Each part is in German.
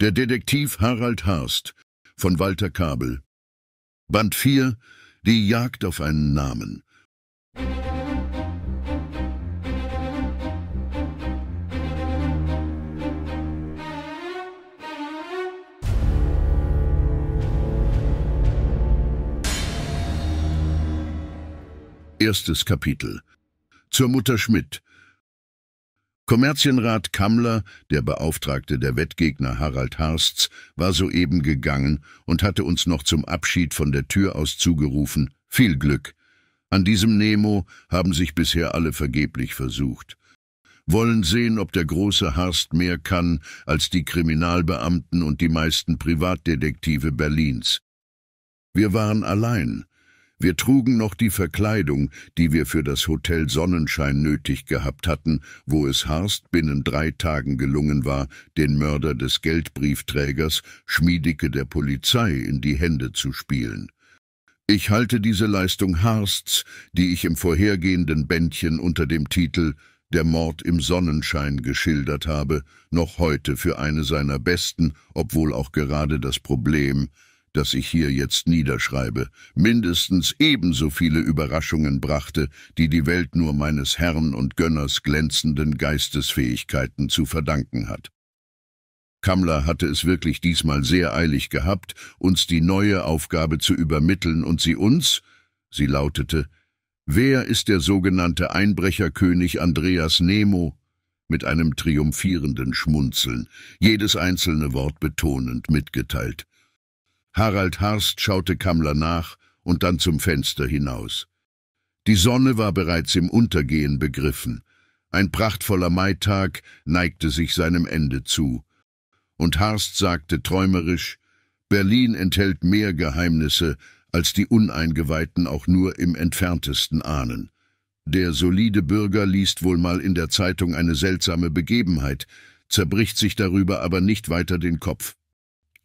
Der Detektiv Harald Harst von Walter Kabel. Band 4 Die Jagd auf einen Namen. Erstes Kapitel Zur Mutter Schmidt Kommerzienrat Kammler, der Beauftragte der Wettgegner Harald Harsts, war soeben gegangen und hatte uns noch zum Abschied von der Tür aus zugerufen, viel Glück. An diesem Nemo haben sich bisher alle vergeblich versucht. Wollen sehen, ob der große Harst mehr kann als die Kriminalbeamten und die meisten Privatdetektive Berlins. Wir waren allein, wir trugen noch die Verkleidung, die wir für das Hotel Sonnenschein nötig gehabt hatten, wo es Harst binnen drei Tagen gelungen war, den Mörder des Geldbriefträgers Schmiedicke der Polizei in die Hände zu spielen. Ich halte diese Leistung Harsts, die ich im vorhergehenden Bändchen unter dem Titel der Mord im Sonnenschein geschildert habe, noch heute für eine seiner besten, obwohl auch gerade das Problem, das ich hier jetzt niederschreibe, mindestens ebenso viele Überraschungen brachte, die die Welt nur meines Herrn und Gönners glänzenden Geistesfähigkeiten zu verdanken hat. Kammler hatte es wirklich diesmal sehr eilig gehabt, uns die neue Aufgabe zu übermitteln und sie uns, sie lautete, Wer ist der sogenannte Einbrecherkönig Andreas Nemo? mit einem triumphierenden Schmunzeln, jedes einzelne Wort betonend mitgeteilt. Harald Harst schaute Kammler nach und dann zum Fenster hinaus. Die Sonne war bereits im Untergehen begriffen. Ein prachtvoller Maitag neigte sich seinem Ende zu. Und Harst sagte träumerisch, Berlin enthält mehr Geheimnisse, als die Uneingeweihten auch nur im entferntesten ahnen. Der solide Bürger liest wohl mal in der Zeitung eine seltsame Begebenheit, zerbricht sich darüber aber nicht weiter den Kopf.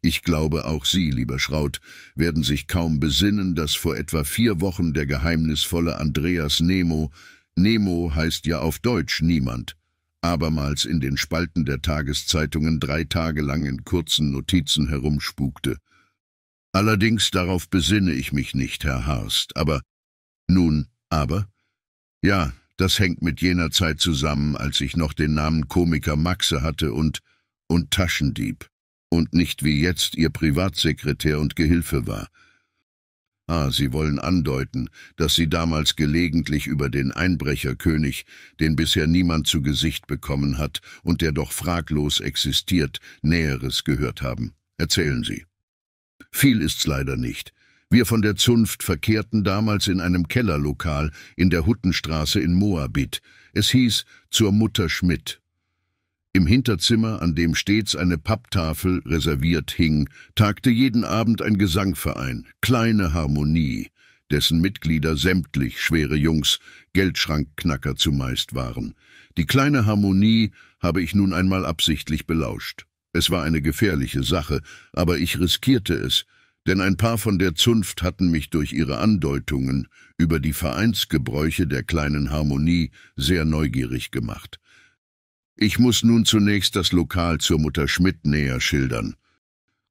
Ich glaube, auch Sie, lieber Schraut, werden sich kaum besinnen, dass vor etwa vier Wochen der geheimnisvolle Andreas Nemo, Nemo heißt ja auf Deutsch niemand, abermals in den Spalten der Tageszeitungen drei Tage lang in kurzen Notizen herumspukte. Allerdings darauf besinne ich mich nicht, Herr Harst, aber... Nun, aber? Ja, das hängt mit jener Zeit zusammen, als ich noch den Namen Komiker Maxe hatte und... und Taschendieb und nicht wie jetzt ihr Privatsekretär und Gehilfe war. Ah, sie wollen andeuten, dass sie damals gelegentlich über den Einbrecherkönig, den bisher niemand zu Gesicht bekommen hat und der doch fraglos existiert, Näheres gehört haben. Erzählen Sie. Viel ist's leider nicht. Wir von der Zunft verkehrten damals in einem Kellerlokal in der Huttenstraße in Moabit. Es hieß »Zur Mutter Schmidt«. Im Hinterzimmer, an dem stets eine Papptafel reserviert hing, tagte jeden Abend ein Gesangverein, Kleine Harmonie, dessen Mitglieder sämtlich schwere Jungs, Geldschrankknacker zumeist waren. Die Kleine Harmonie habe ich nun einmal absichtlich belauscht. Es war eine gefährliche Sache, aber ich riskierte es, denn ein paar von der Zunft hatten mich durch ihre Andeutungen über die Vereinsgebräuche der kleinen Harmonie sehr neugierig gemacht. Ich muss nun zunächst das Lokal zur Mutter Schmidt näher schildern.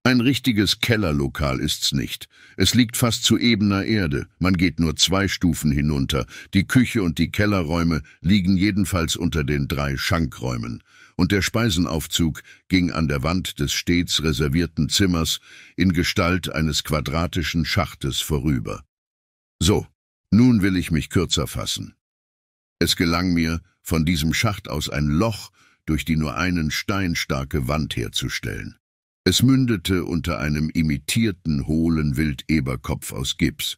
Ein richtiges Kellerlokal ist's nicht. Es liegt fast zu ebener Erde. Man geht nur zwei Stufen hinunter. Die Küche und die Kellerräume liegen jedenfalls unter den drei Schankräumen. Und der Speisenaufzug ging an der Wand des stets reservierten Zimmers in Gestalt eines quadratischen Schachtes vorüber. So, nun will ich mich kürzer fassen. Es gelang mir, von diesem Schacht aus ein Loch durch die nur einen Stein starke Wand herzustellen. Es mündete unter einem imitierten, hohlen Wildeberkopf aus Gips.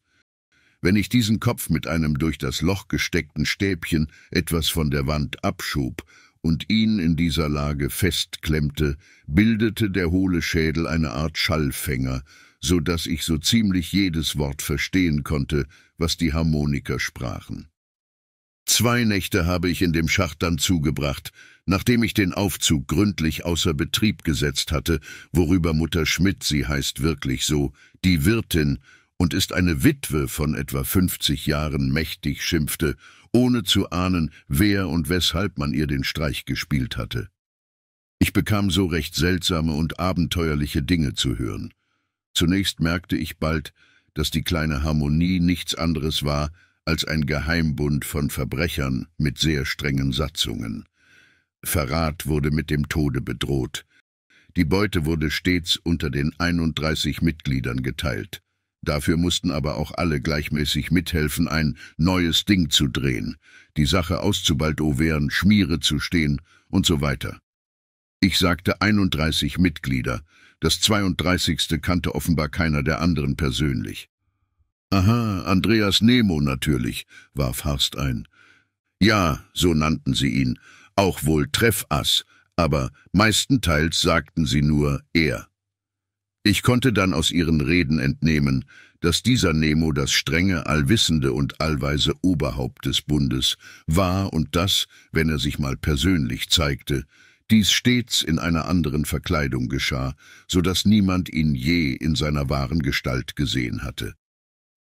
Wenn ich diesen Kopf mit einem durch das Loch gesteckten Stäbchen etwas von der Wand abschob und ihn in dieser Lage festklemmte, bildete der hohle Schädel eine Art Schallfänger, so dass ich so ziemlich jedes Wort verstehen konnte, was die Harmoniker sprachen. Zwei Nächte habe ich in dem Schacht dann zugebracht, nachdem ich den Aufzug gründlich außer Betrieb gesetzt hatte, worüber Mutter Schmidt, sie heißt wirklich so, die Wirtin, und ist eine Witwe von etwa fünfzig Jahren mächtig schimpfte, ohne zu ahnen, wer und weshalb man ihr den Streich gespielt hatte. Ich bekam so recht seltsame und abenteuerliche Dinge zu hören. Zunächst merkte ich bald, dass die kleine Harmonie nichts anderes war als ein Geheimbund von Verbrechern mit sehr strengen Satzungen. Verrat wurde mit dem Tode bedroht. Die Beute wurde stets unter den 31 Mitgliedern geteilt. Dafür mussten aber auch alle gleichmäßig mithelfen, ein neues Ding zu drehen, die Sache auszubaldoweren, Schmiere zu stehen und so weiter. Ich sagte 31 Mitglieder, das 32. kannte offenbar keiner der anderen persönlich. Aha, Andreas Nemo natürlich, warf Harst ein. Ja, so nannten sie ihn, auch wohl Treffass, aber meistenteils sagten sie nur er. Ich konnte dann aus ihren Reden entnehmen, dass dieser Nemo das strenge, allwissende und allweise Oberhaupt des Bundes war und dass, wenn er sich mal persönlich zeigte, dies stets in einer anderen Verkleidung geschah, so dass niemand ihn je in seiner wahren Gestalt gesehen hatte.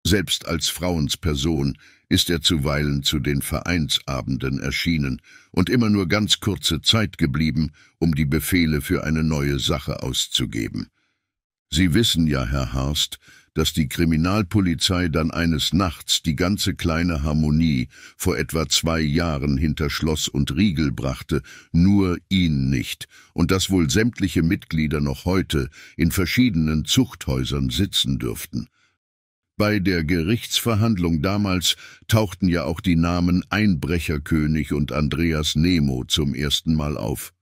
Selbst als Frauensperson ist er zuweilen zu den Vereinsabenden erschienen und immer nur ganz kurze Zeit geblieben, um die Befehle für eine neue Sache auszugeben. Sie wissen ja, Herr Harst, dass die Kriminalpolizei dann eines Nachts die ganze kleine Harmonie vor etwa zwei Jahren hinter Schloss und Riegel brachte, nur ihn nicht, und dass wohl sämtliche Mitglieder noch heute in verschiedenen Zuchthäusern sitzen dürften. Bei der Gerichtsverhandlung damals tauchten ja auch die Namen Einbrecherkönig und Andreas Nemo zum ersten Mal auf.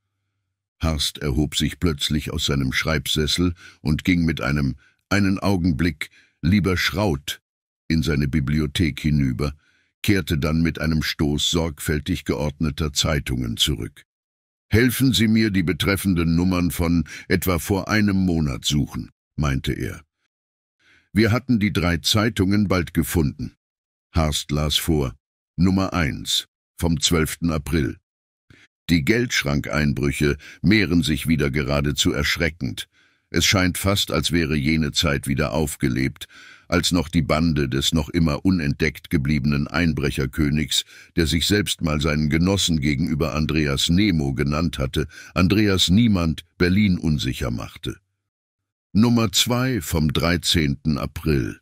Harst erhob sich plötzlich aus seinem Schreibsessel und ging mit einem einen Augenblick lieber Schraut in seine Bibliothek hinüber, kehrte dann mit einem Stoß sorgfältig geordneter Zeitungen zurück. Helfen Sie mir die betreffenden Nummern von etwa vor einem Monat suchen, meinte er. Wir hatten die drei Zeitungen bald gefunden. Harst las vor. Nummer 1 vom 12. April. Die Geldschrankeinbrüche mehren sich wieder geradezu erschreckend. Es scheint fast, als wäre jene Zeit wieder aufgelebt, als noch die Bande des noch immer unentdeckt gebliebenen Einbrecherkönigs, der sich selbst mal seinen Genossen gegenüber Andreas Nemo genannt hatte, Andreas Niemand Berlin unsicher machte. Nummer zwei vom 13. April.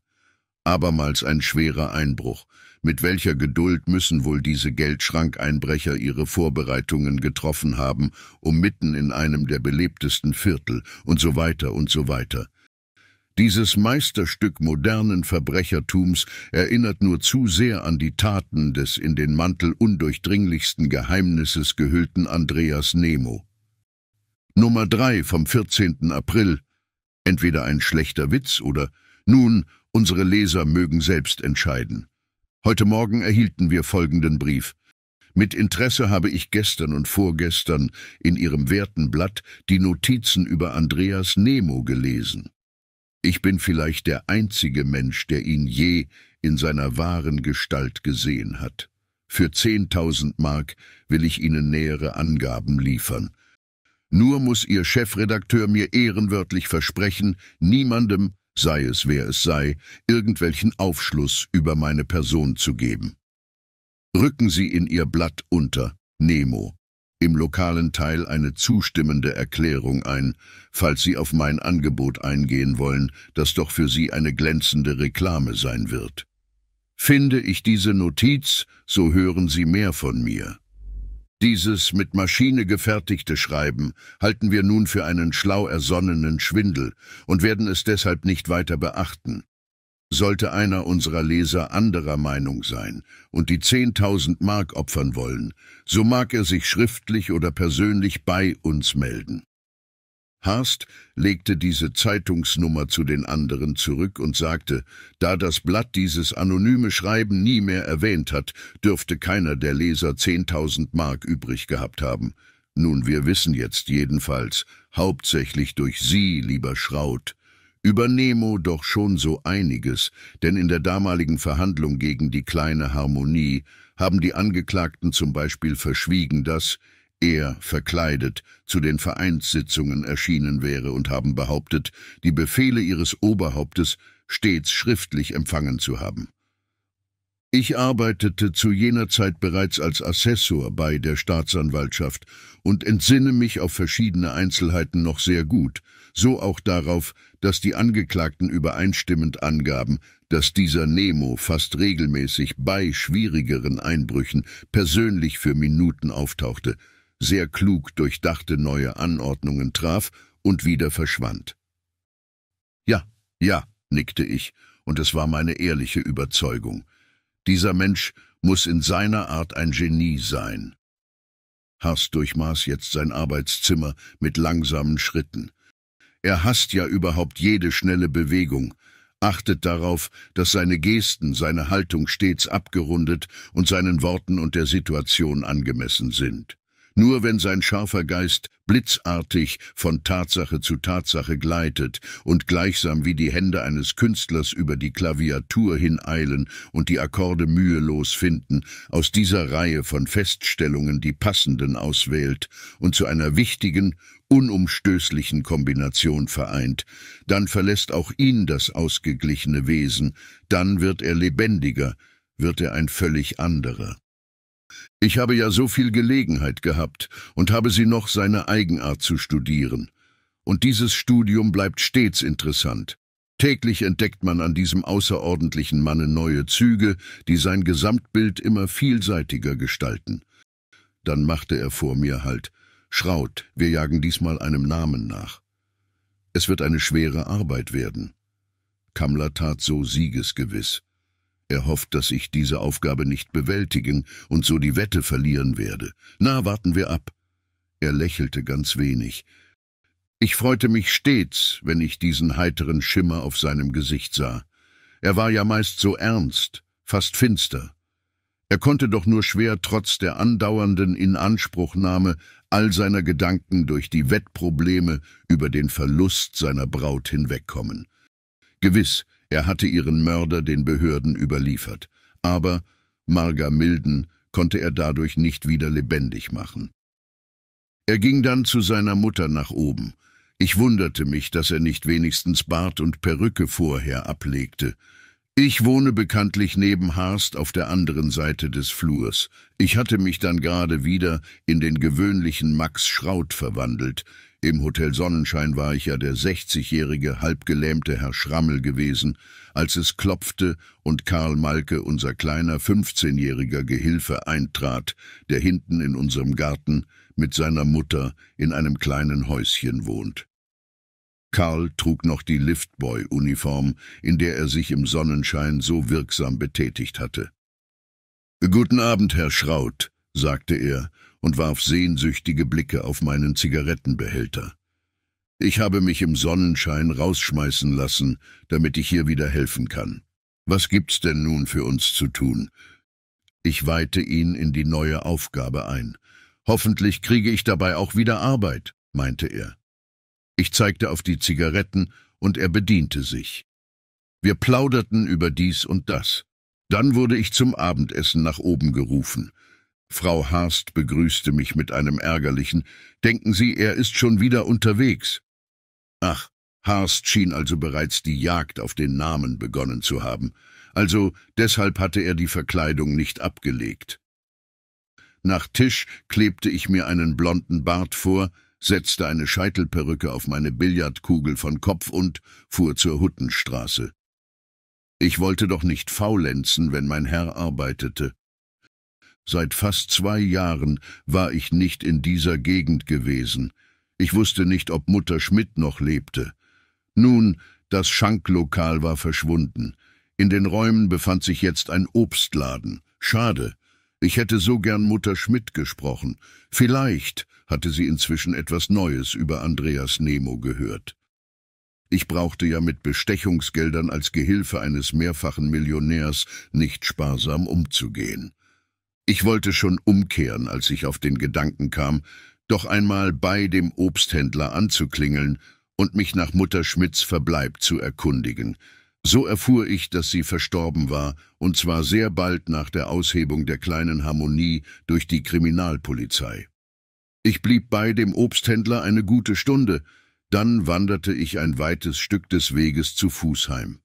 Abermals ein schwerer Einbruch. Mit welcher Geduld müssen wohl diese Geldschrankeinbrecher ihre Vorbereitungen getroffen haben, um mitten in einem der belebtesten Viertel und so weiter und so weiter. Dieses Meisterstück modernen Verbrechertums erinnert nur zu sehr an die Taten des in den Mantel undurchdringlichsten Geheimnisses gehüllten Andreas Nemo. Nummer 3 vom 14. April Entweder ein schlechter Witz oder nun, unsere Leser mögen selbst entscheiden. Heute Morgen erhielten wir folgenden Brief. Mit Interesse habe ich gestern und vorgestern in Ihrem werten Blatt die Notizen über Andreas Nemo gelesen. Ich bin vielleicht der einzige Mensch, der ihn je in seiner wahren Gestalt gesehen hat. Für 10.000 Mark will ich Ihnen nähere Angaben liefern. Nur muss ihr Chefredakteur mir ehrenwörtlich versprechen, niemandem, sei es wer es sei, irgendwelchen Aufschluss über meine Person zu geben. Rücken Sie in Ihr Blatt unter, Nemo, im lokalen Teil eine zustimmende Erklärung ein, falls Sie auf mein Angebot eingehen wollen, das doch für Sie eine glänzende Reklame sein wird. Finde ich diese Notiz, so hören Sie mehr von mir. Dieses mit Maschine gefertigte Schreiben halten wir nun für einen schlau ersonnenen Schwindel und werden es deshalb nicht weiter beachten. Sollte einer unserer Leser anderer Meinung sein und die 10.000 Mark opfern wollen, so mag er sich schriftlich oder persönlich bei uns melden. Haast legte diese Zeitungsnummer zu den anderen zurück und sagte, da das Blatt dieses anonyme Schreiben nie mehr erwähnt hat, dürfte keiner der Leser 10.000 Mark übrig gehabt haben. Nun, wir wissen jetzt jedenfalls, hauptsächlich durch Sie, lieber Schraut, über Nemo doch schon so einiges, denn in der damaligen Verhandlung gegen die kleine Harmonie haben die Angeklagten zum Beispiel verschwiegen, dass er verkleidet zu den Vereinssitzungen erschienen wäre und haben behauptet, die Befehle ihres Oberhauptes stets schriftlich empfangen zu haben. Ich arbeitete zu jener Zeit bereits als Assessor bei der Staatsanwaltschaft und entsinne mich auf verschiedene Einzelheiten noch sehr gut, so auch darauf, dass die Angeklagten übereinstimmend angaben, dass dieser Nemo fast regelmäßig bei schwierigeren Einbrüchen persönlich für Minuten auftauchte, sehr klug durchdachte neue Anordnungen traf und wieder verschwand. Ja, ja, nickte ich, und es war meine ehrliche Überzeugung. Dieser Mensch muss in seiner Art ein Genie sein. Hass durchmaß jetzt sein Arbeitszimmer mit langsamen Schritten. Er hasst ja überhaupt jede schnelle Bewegung, achtet darauf, dass seine Gesten, seine Haltung stets abgerundet und seinen Worten und der Situation angemessen sind. Nur wenn sein scharfer Geist blitzartig von Tatsache zu Tatsache gleitet und gleichsam wie die Hände eines Künstlers über die Klaviatur hineilen und die Akkorde mühelos finden, aus dieser Reihe von Feststellungen die passenden auswählt und zu einer wichtigen, unumstößlichen Kombination vereint, dann verlässt auch ihn das ausgeglichene Wesen, dann wird er lebendiger, wird er ein völlig anderer. Ich habe ja so viel Gelegenheit gehabt und habe sie noch seine Eigenart zu studieren. Und dieses Studium bleibt stets interessant. Täglich entdeckt man an diesem außerordentlichen Manne neue Züge, die sein Gesamtbild immer vielseitiger gestalten. Dann machte er vor mir halt, Schraut, wir jagen diesmal einem Namen nach. Es wird eine schwere Arbeit werden. Kammler tat so siegesgewiss. Er hofft, dass ich diese Aufgabe nicht bewältigen und so die Wette verlieren werde. Na, warten wir ab. Er lächelte ganz wenig. Ich freute mich stets, wenn ich diesen heiteren Schimmer auf seinem Gesicht sah. Er war ja meist so ernst, fast finster. Er konnte doch nur schwer trotz der andauernden Inanspruchnahme all seiner Gedanken durch die Wettprobleme über den Verlust seiner Braut hinwegkommen. Gewiss, er hatte ihren Mörder den Behörden überliefert, aber Marga Milden konnte er dadurch nicht wieder lebendig machen. Er ging dann zu seiner Mutter nach oben. Ich wunderte mich, dass er nicht wenigstens Bart und Perücke vorher ablegte. Ich wohne bekanntlich neben Harst auf der anderen Seite des Flurs. Ich hatte mich dann gerade wieder in den gewöhnlichen Max Schraut verwandelt. Im Hotel Sonnenschein war ich ja der 60-jährige, halbgelähmte Herr Schrammel gewesen, als es klopfte und Karl Malke, unser kleiner 15-jähriger Gehilfe, eintrat, der hinten in unserem Garten mit seiner Mutter in einem kleinen Häuschen wohnt. Karl trug noch die Liftboy-Uniform, in der er sich im Sonnenschein so wirksam betätigt hatte. »Guten Abend, Herr Schraut«, sagte er und warf sehnsüchtige Blicke auf meinen Zigarettenbehälter. Ich habe mich im Sonnenschein rausschmeißen lassen, damit ich hier wieder helfen kann. Was gibt's denn nun für uns zu tun? Ich weihte ihn in die neue Aufgabe ein. Hoffentlich kriege ich dabei auch wieder Arbeit, meinte er. Ich zeigte auf die Zigaretten und er bediente sich. Wir plauderten über dies und das. Dann wurde ich zum Abendessen nach oben gerufen. Frau Harst begrüßte mich mit einem ärgerlichen, denken Sie, er ist schon wieder unterwegs. Ach, Harst schien also bereits die Jagd auf den Namen begonnen zu haben, also deshalb hatte er die Verkleidung nicht abgelegt. Nach Tisch klebte ich mir einen blonden Bart vor, setzte eine Scheitelperücke auf meine Billardkugel von Kopf und fuhr zur Huttenstraße. Ich wollte doch nicht faulenzen, wenn mein Herr arbeitete. Seit fast zwei Jahren war ich nicht in dieser Gegend gewesen. Ich wusste nicht, ob Mutter Schmidt noch lebte. Nun, das Schanklokal war verschwunden. In den Räumen befand sich jetzt ein Obstladen. Schade. Ich hätte so gern Mutter Schmidt gesprochen. Vielleicht hatte sie inzwischen etwas Neues über Andreas Nemo gehört. Ich brauchte ja mit Bestechungsgeldern als Gehilfe eines mehrfachen Millionärs nicht sparsam umzugehen. Ich wollte schon umkehren, als ich auf den Gedanken kam, doch einmal bei dem Obsthändler anzuklingeln und mich nach Mutter Schmidts Verbleib zu erkundigen. So erfuhr ich, dass sie verstorben war, und zwar sehr bald nach der Aushebung der kleinen Harmonie durch die Kriminalpolizei. Ich blieb bei dem Obsthändler eine gute Stunde, dann wanderte ich ein weites Stück des Weges zu Fußheim.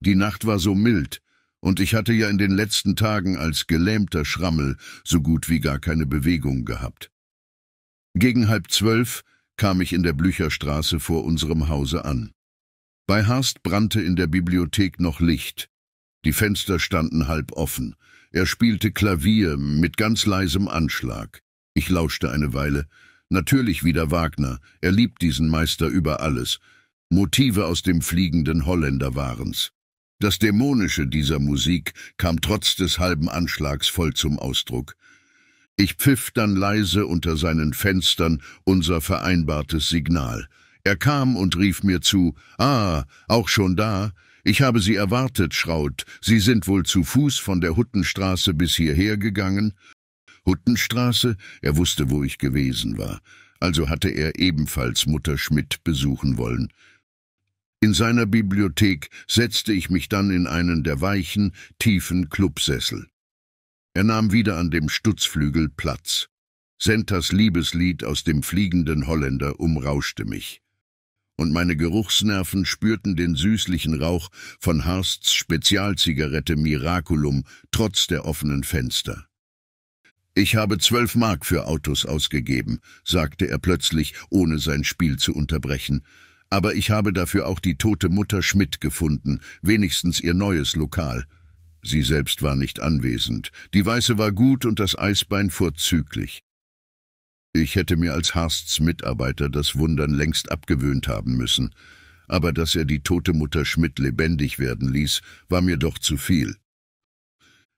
Die Nacht war so mild, und ich hatte ja in den letzten Tagen als gelähmter Schrammel so gut wie gar keine Bewegung gehabt. Gegen halb zwölf kam ich in der Blücherstraße vor unserem Hause an. Bei Harst brannte in der Bibliothek noch Licht. Die Fenster standen halb offen. Er spielte Klavier mit ganz leisem Anschlag. Ich lauschte eine Weile. Natürlich wieder Wagner. Er liebt diesen Meister über alles. Motive aus dem fliegenden Holländer waren's. Das Dämonische dieser Musik kam trotz des halben Anschlags voll zum Ausdruck. Ich pfiff dann leise unter seinen Fenstern unser vereinbartes Signal. Er kam und rief mir zu, »Ah, auch schon da? Ich habe Sie erwartet, Schraut. Sie sind wohl zu Fuß von der Huttenstraße bis hierher gegangen?« Huttenstraße? Er wusste, wo ich gewesen war. Also hatte er ebenfalls Mutter Schmidt besuchen wollen. In seiner Bibliothek setzte ich mich dann in einen der weichen, tiefen Clubsessel. Er nahm wieder an dem Stutzflügel Platz. Sentas Liebeslied aus dem fliegenden Holländer umrauschte mich. Und meine Geruchsnerven spürten den süßlichen Rauch von Harsts Spezialzigarette Miraculum trotz der offenen Fenster. Ich habe zwölf Mark für Autos ausgegeben, sagte er plötzlich, ohne sein Spiel zu unterbrechen. Aber ich habe dafür auch die tote Mutter Schmidt gefunden, wenigstens ihr neues Lokal. Sie selbst war nicht anwesend. Die Weiße war gut und das Eisbein vorzüglich. Ich hätte mir als Harsts Mitarbeiter das Wundern längst abgewöhnt haben müssen, aber dass er die tote Mutter Schmidt lebendig werden ließ, war mir doch zu viel.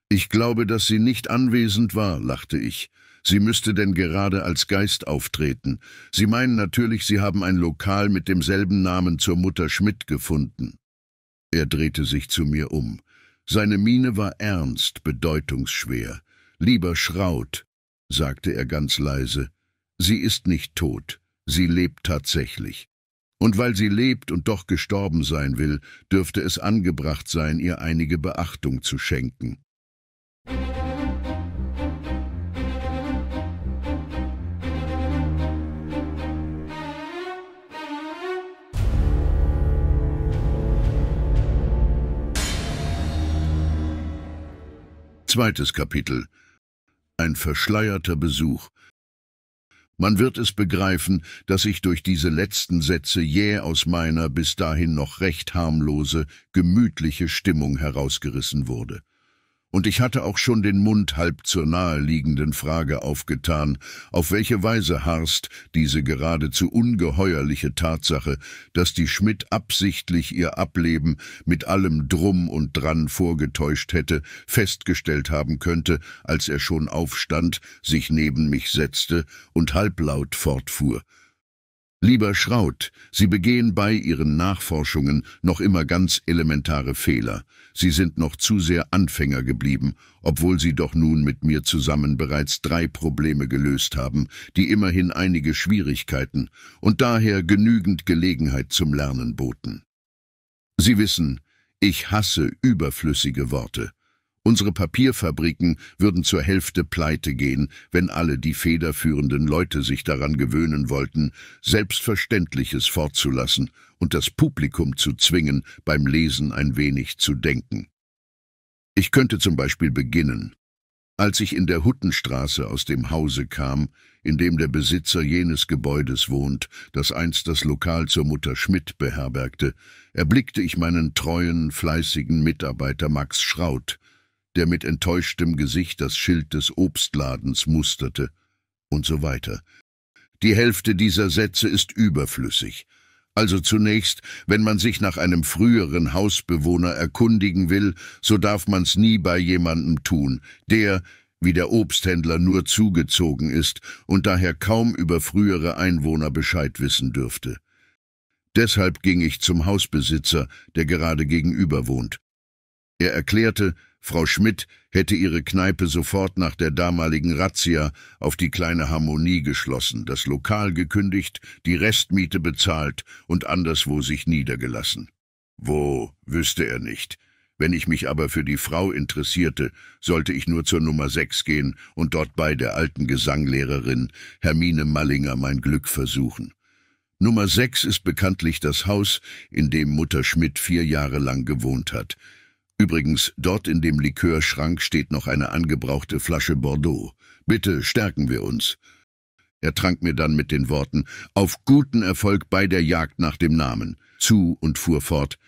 Ich glaube, dass sie nicht anwesend war, lachte ich. Sie müsste denn gerade als Geist auftreten. Sie meinen natürlich, Sie haben ein Lokal mit demselben Namen zur Mutter Schmidt gefunden. Er drehte sich zu mir um. Seine Miene war ernst, bedeutungsschwer. Lieber Schraut, sagte er ganz leise, sie ist nicht tot, sie lebt tatsächlich. Und weil sie lebt und doch gestorben sein will, dürfte es angebracht sein, ihr einige Beachtung zu schenken. Zweites Kapitel Ein verschleierter Besuch Man wird es begreifen, dass ich durch diese letzten Sätze jäh aus meiner bis dahin noch recht harmlose, gemütliche Stimmung herausgerissen wurde und ich hatte auch schon den Mund halb zur naheliegenden Frage aufgetan, auf welche Weise Harst diese geradezu ungeheuerliche Tatsache, dass die Schmidt absichtlich ihr Ableben mit allem Drum und Dran vorgetäuscht hätte, festgestellt haben könnte, als er schon aufstand, sich neben mich setzte und halblaut fortfuhr. Lieber Schraut, Sie begehen bei Ihren Nachforschungen noch immer ganz elementare Fehler. Sie sind noch zu sehr Anfänger geblieben, obwohl Sie doch nun mit mir zusammen bereits drei Probleme gelöst haben, die immerhin einige Schwierigkeiten und daher genügend Gelegenheit zum Lernen boten. Sie wissen, ich hasse überflüssige Worte. Unsere Papierfabriken würden zur Hälfte pleite gehen, wenn alle die federführenden Leute sich daran gewöhnen wollten, Selbstverständliches fortzulassen und das Publikum zu zwingen, beim Lesen ein wenig zu denken. Ich könnte zum Beispiel beginnen. Als ich in der Huttenstraße aus dem Hause kam, in dem der Besitzer jenes Gebäudes wohnt, das einst das Lokal zur Mutter Schmidt beherbergte, erblickte ich meinen treuen, fleißigen Mitarbeiter Max Schraut, der mit enttäuschtem Gesicht das Schild des Obstladens musterte, und so weiter. Die Hälfte dieser Sätze ist überflüssig. Also zunächst, wenn man sich nach einem früheren Hausbewohner erkundigen will, so darf man's nie bei jemandem tun, der, wie der Obsthändler nur zugezogen ist und daher kaum über frühere Einwohner Bescheid wissen dürfte. Deshalb ging ich zum Hausbesitzer, der gerade gegenüber wohnt. Er erklärte, Frau Schmidt hätte ihre Kneipe sofort nach der damaligen Razzia auf die kleine Harmonie geschlossen, das Lokal gekündigt, die Restmiete bezahlt und anderswo sich niedergelassen. Wo, wüsste er nicht. Wenn ich mich aber für die Frau interessierte, sollte ich nur zur Nummer 6 gehen und dort bei der alten Gesanglehrerin Hermine Mallinger mein Glück versuchen. Nummer 6 ist bekanntlich das Haus, in dem Mutter Schmidt vier Jahre lang gewohnt hat. Übrigens, dort in dem Likörschrank steht noch eine angebrauchte Flasche Bordeaux. Bitte stärken wir uns. Er trank mir dann mit den Worten, auf guten Erfolg bei der Jagd nach dem Namen, zu und fuhr fort.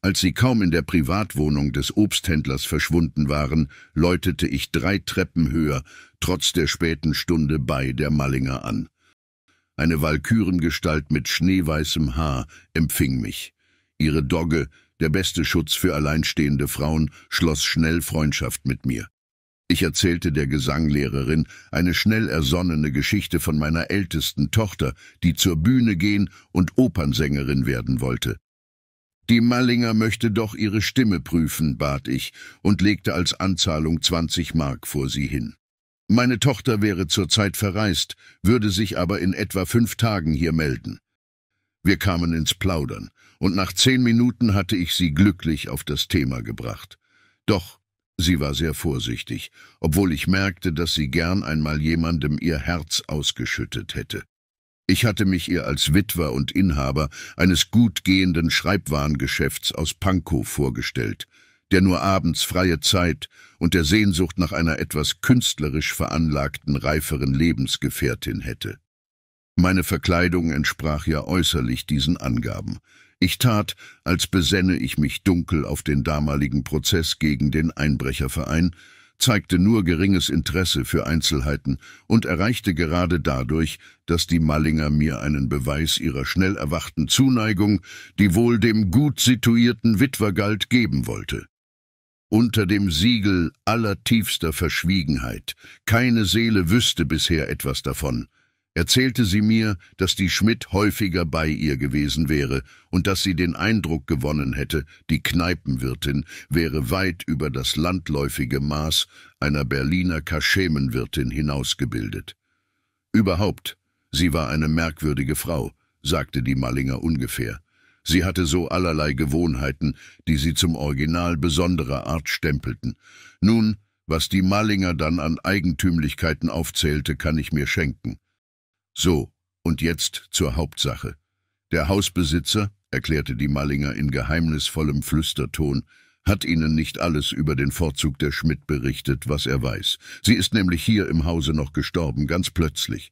Als sie kaum in der Privatwohnung des Obsthändlers verschwunden waren, läutete ich drei Treppen höher, trotz der späten Stunde bei der Mallinger an. Eine Walkürengestalt mit schneeweißem Haar empfing mich. Ihre Dogge der beste Schutz für alleinstehende Frauen, schloss schnell Freundschaft mit mir. Ich erzählte der Gesanglehrerin eine schnell ersonnene Geschichte von meiner ältesten Tochter, die zur Bühne gehen und Opernsängerin werden wollte. Die Mallinger möchte doch ihre Stimme prüfen, bat ich und legte als Anzahlung 20 Mark vor sie hin. Meine Tochter wäre zurzeit verreist, würde sich aber in etwa fünf Tagen hier melden. Wir kamen ins Plaudern und nach zehn Minuten hatte ich sie glücklich auf das Thema gebracht. Doch sie war sehr vorsichtig, obwohl ich merkte, dass sie gern einmal jemandem ihr Herz ausgeschüttet hätte. Ich hatte mich ihr als Witwer und Inhaber eines gut gehenden Schreibwarengeschäfts aus Pankow vorgestellt, der nur abends freie Zeit und der Sehnsucht nach einer etwas künstlerisch veranlagten, reiferen Lebensgefährtin hätte. Meine Verkleidung entsprach ja äußerlich diesen Angaben. Ich tat, als besänne ich mich dunkel auf den damaligen Prozess gegen den Einbrecherverein, zeigte nur geringes Interesse für Einzelheiten und erreichte gerade dadurch, dass die Mallinger mir einen Beweis ihrer schnell erwachten Zuneigung, die wohl dem gut situierten Witwer galt, geben wollte. Unter dem Siegel allertiefster Verschwiegenheit, keine Seele wüsste bisher etwas davon, erzählte sie mir, dass die Schmidt häufiger bei ihr gewesen wäre und dass sie den Eindruck gewonnen hätte, die Kneipenwirtin wäre weit über das landläufige Maß einer Berliner Kaschemenwirtin hinausgebildet. Überhaupt, sie war eine merkwürdige Frau, sagte die Mallinger ungefähr. Sie hatte so allerlei Gewohnheiten, die sie zum Original besonderer Art stempelten. Nun, was die Mallinger dann an Eigentümlichkeiten aufzählte, kann ich mir schenken. So, und jetzt zur Hauptsache. Der Hausbesitzer, erklärte die Mallinger in geheimnisvollem Flüsterton, hat Ihnen nicht alles über den Vorzug der Schmidt berichtet, was er weiß. Sie ist nämlich hier im Hause noch gestorben, ganz plötzlich.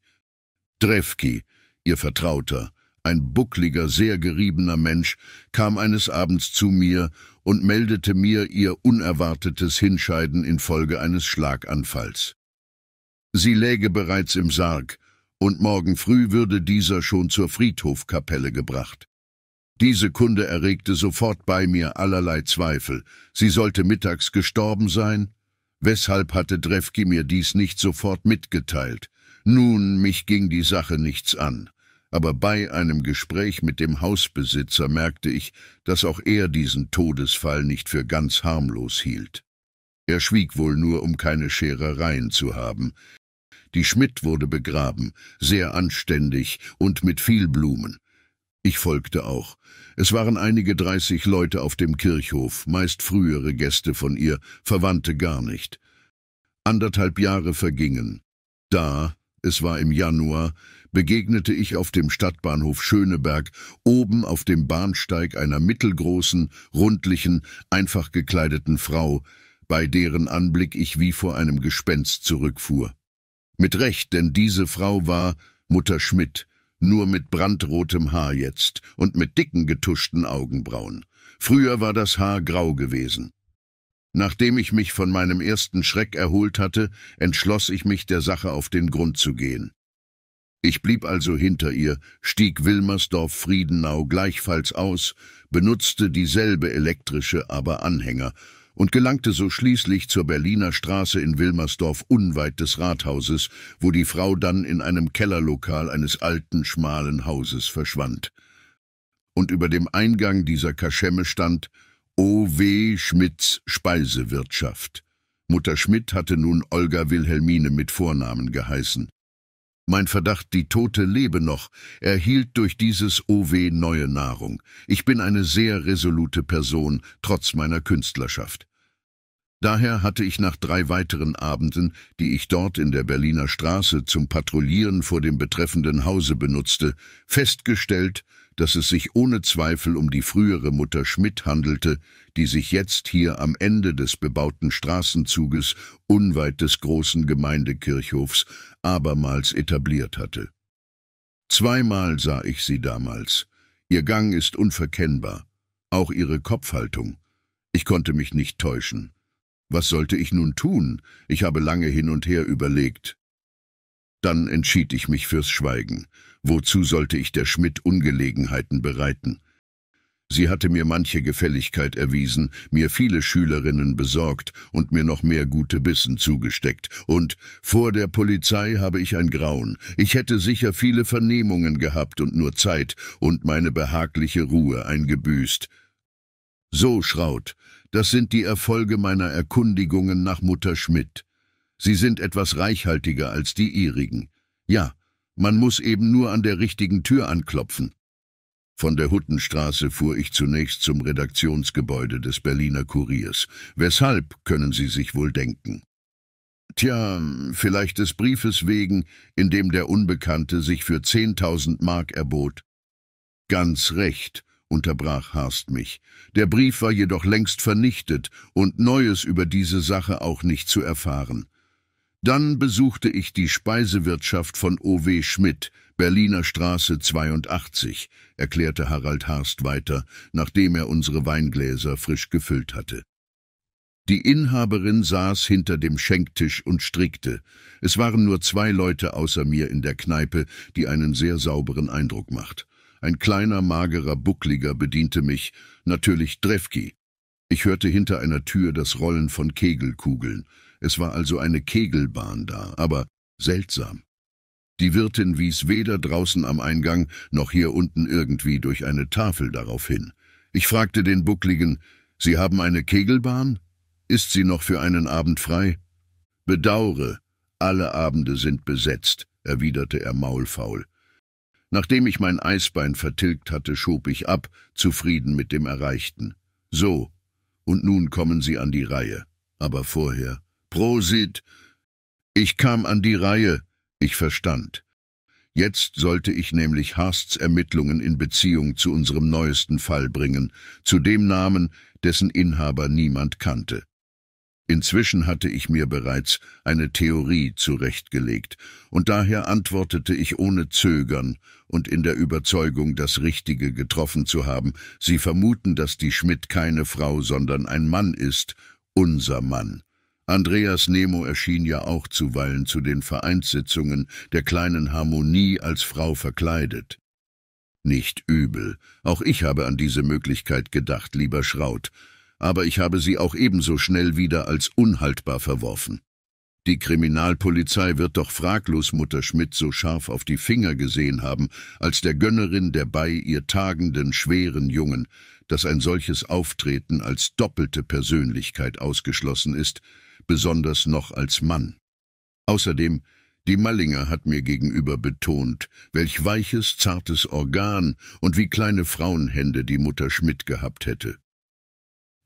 Drewki, Ihr Vertrauter, ein buckliger, sehr geriebener Mensch, kam eines Abends zu mir und meldete mir ihr unerwartetes Hinscheiden infolge eines Schlaganfalls. Sie läge bereits im Sarg, und morgen früh würde dieser schon zur Friedhofkapelle gebracht. Diese Kunde erregte sofort bei mir allerlei Zweifel. Sie sollte mittags gestorben sein? Weshalb hatte Drefki mir dies nicht sofort mitgeteilt? Nun, mich ging die Sache nichts an. Aber bei einem Gespräch mit dem Hausbesitzer merkte ich, dass auch er diesen Todesfall nicht für ganz harmlos hielt. Er schwieg wohl nur, um keine Scherereien zu haben. Die Schmidt wurde begraben, sehr anständig und mit viel Blumen. Ich folgte auch. Es waren einige dreißig Leute auf dem Kirchhof, meist frühere Gäste von ihr, Verwandte gar nicht. Anderthalb Jahre vergingen. Da, es war im Januar, begegnete ich auf dem Stadtbahnhof Schöneberg oben auf dem Bahnsteig einer mittelgroßen, rundlichen, einfach gekleideten Frau, bei deren Anblick ich wie vor einem Gespenst zurückfuhr. Mit Recht, denn diese Frau war Mutter Schmidt, nur mit brandrotem Haar jetzt und mit dicken getuschten Augenbrauen. Früher war das Haar grau gewesen. Nachdem ich mich von meinem ersten Schreck erholt hatte, entschloss ich mich, der Sache auf den Grund zu gehen. Ich blieb also hinter ihr, stieg Wilmersdorf-Friedenau gleichfalls aus, benutzte dieselbe elektrische, aber Anhänger und gelangte so schließlich zur Berliner Straße in Wilmersdorf unweit des Rathauses, wo die Frau dann in einem Kellerlokal eines alten, schmalen Hauses verschwand. Und über dem Eingang dieser Kaschemme stand O.W. Schmidts Speisewirtschaft. Mutter Schmidt hatte nun Olga Wilhelmine mit Vornamen geheißen. Mein Verdacht, die Tote lebe noch, erhielt durch dieses OW neue Nahrung. Ich bin eine sehr resolute Person, trotz meiner Künstlerschaft. Daher hatte ich nach drei weiteren Abenden, die ich dort in der Berliner Straße zum Patrouillieren vor dem betreffenden Hause benutzte, festgestellt, dass es sich ohne Zweifel um die frühere Mutter Schmidt handelte, die sich jetzt hier am Ende des bebauten Straßenzuges unweit des großen Gemeindekirchhofs abermals etabliert hatte. Zweimal sah ich sie damals. Ihr Gang ist unverkennbar, auch ihre Kopfhaltung. Ich konnte mich nicht täuschen. Was sollte ich nun tun? Ich habe lange hin und her überlegt. Dann entschied ich mich fürs Schweigen. Wozu sollte ich der Schmidt Ungelegenheiten bereiten? Sie hatte mir manche Gefälligkeit erwiesen, mir viele Schülerinnen besorgt und mir noch mehr gute Bissen zugesteckt. Und vor der Polizei habe ich ein Grauen. Ich hätte sicher viele Vernehmungen gehabt und nur Zeit und meine behagliche Ruhe eingebüßt. So, Schraut, das sind die Erfolge meiner Erkundigungen nach Mutter Schmidt. Sie sind etwas reichhaltiger als die ihrigen. Ja, man muss eben nur an der richtigen Tür anklopfen. Von der Huttenstraße fuhr ich zunächst zum Redaktionsgebäude des Berliner Kuriers. Weshalb, können Sie sich wohl denken. Tja, vielleicht des Briefes wegen, in dem der Unbekannte sich für zehntausend Mark erbot. Ganz recht, unterbrach Harst mich. Der Brief war jedoch längst vernichtet und Neues über diese Sache auch nicht zu erfahren. Dann besuchte ich die Speisewirtschaft von O.W. Schmidt, Berliner Straße 82, erklärte Harald Harst weiter, nachdem er unsere Weingläser frisch gefüllt hatte. Die Inhaberin saß hinter dem Schenktisch und strickte. Es waren nur zwei Leute außer mir in der Kneipe, die einen sehr sauberen Eindruck macht. Ein kleiner, magerer Buckliger bediente mich, natürlich Drefki. Ich hörte hinter einer Tür das Rollen von Kegelkugeln. Es war also eine Kegelbahn da, aber seltsam. Die Wirtin wies weder draußen am Eingang noch hier unten irgendwie durch eine Tafel darauf hin. Ich fragte den Buckligen, »Sie haben eine Kegelbahn? Ist sie noch für einen Abend frei?« »Bedaure, alle Abende sind besetzt«, erwiderte er maulfaul. Nachdem ich mein Eisbein vertilgt hatte, schob ich ab, zufrieden mit dem Erreichten. »So, und nun kommen Sie an die Reihe. Aber vorher Prosit! Ich kam an die Reihe. Ich verstand. Jetzt sollte ich nämlich Harsts Ermittlungen in Beziehung zu unserem neuesten Fall bringen, zu dem Namen, dessen Inhaber niemand kannte. Inzwischen hatte ich mir bereits eine Theorie zurechtgelegt, und daher antwortete ich ohne Zögern und in der Überzeugung, das Richtige getroffen zu haben. Sie vermuten, dass die Schmidt keine Frau, sondern ein Mann ist, unser Mann. Andreas Nemo erschien ja auch zuweilen zu den Vereinssitzungen der kleinen Harmonie als Frau verkleidet. Nicht übel, auch ich habe an diese Möglichkeit gedacht, lieber Schraut, aber ich habe sie auch ebenso schnell wieder als unhaltbar verworfen. Die Kriminalpolizei wird doch fraglos Mutter Schmidt so scharf auf die Finger gesehen haben, als der Gönnerin der bei ihr tagenden, schweren Jungen, dass ein solches Auftreten als doppelte Persönlichkeit ausgeschlossen ist, besonders noch als Mann. Außerdem, die Mallinger hat mir gegenüber betont, welch weiches, zartes Organ und wie kleine Frauenhände die Mutter Schmidt gehabt hätte.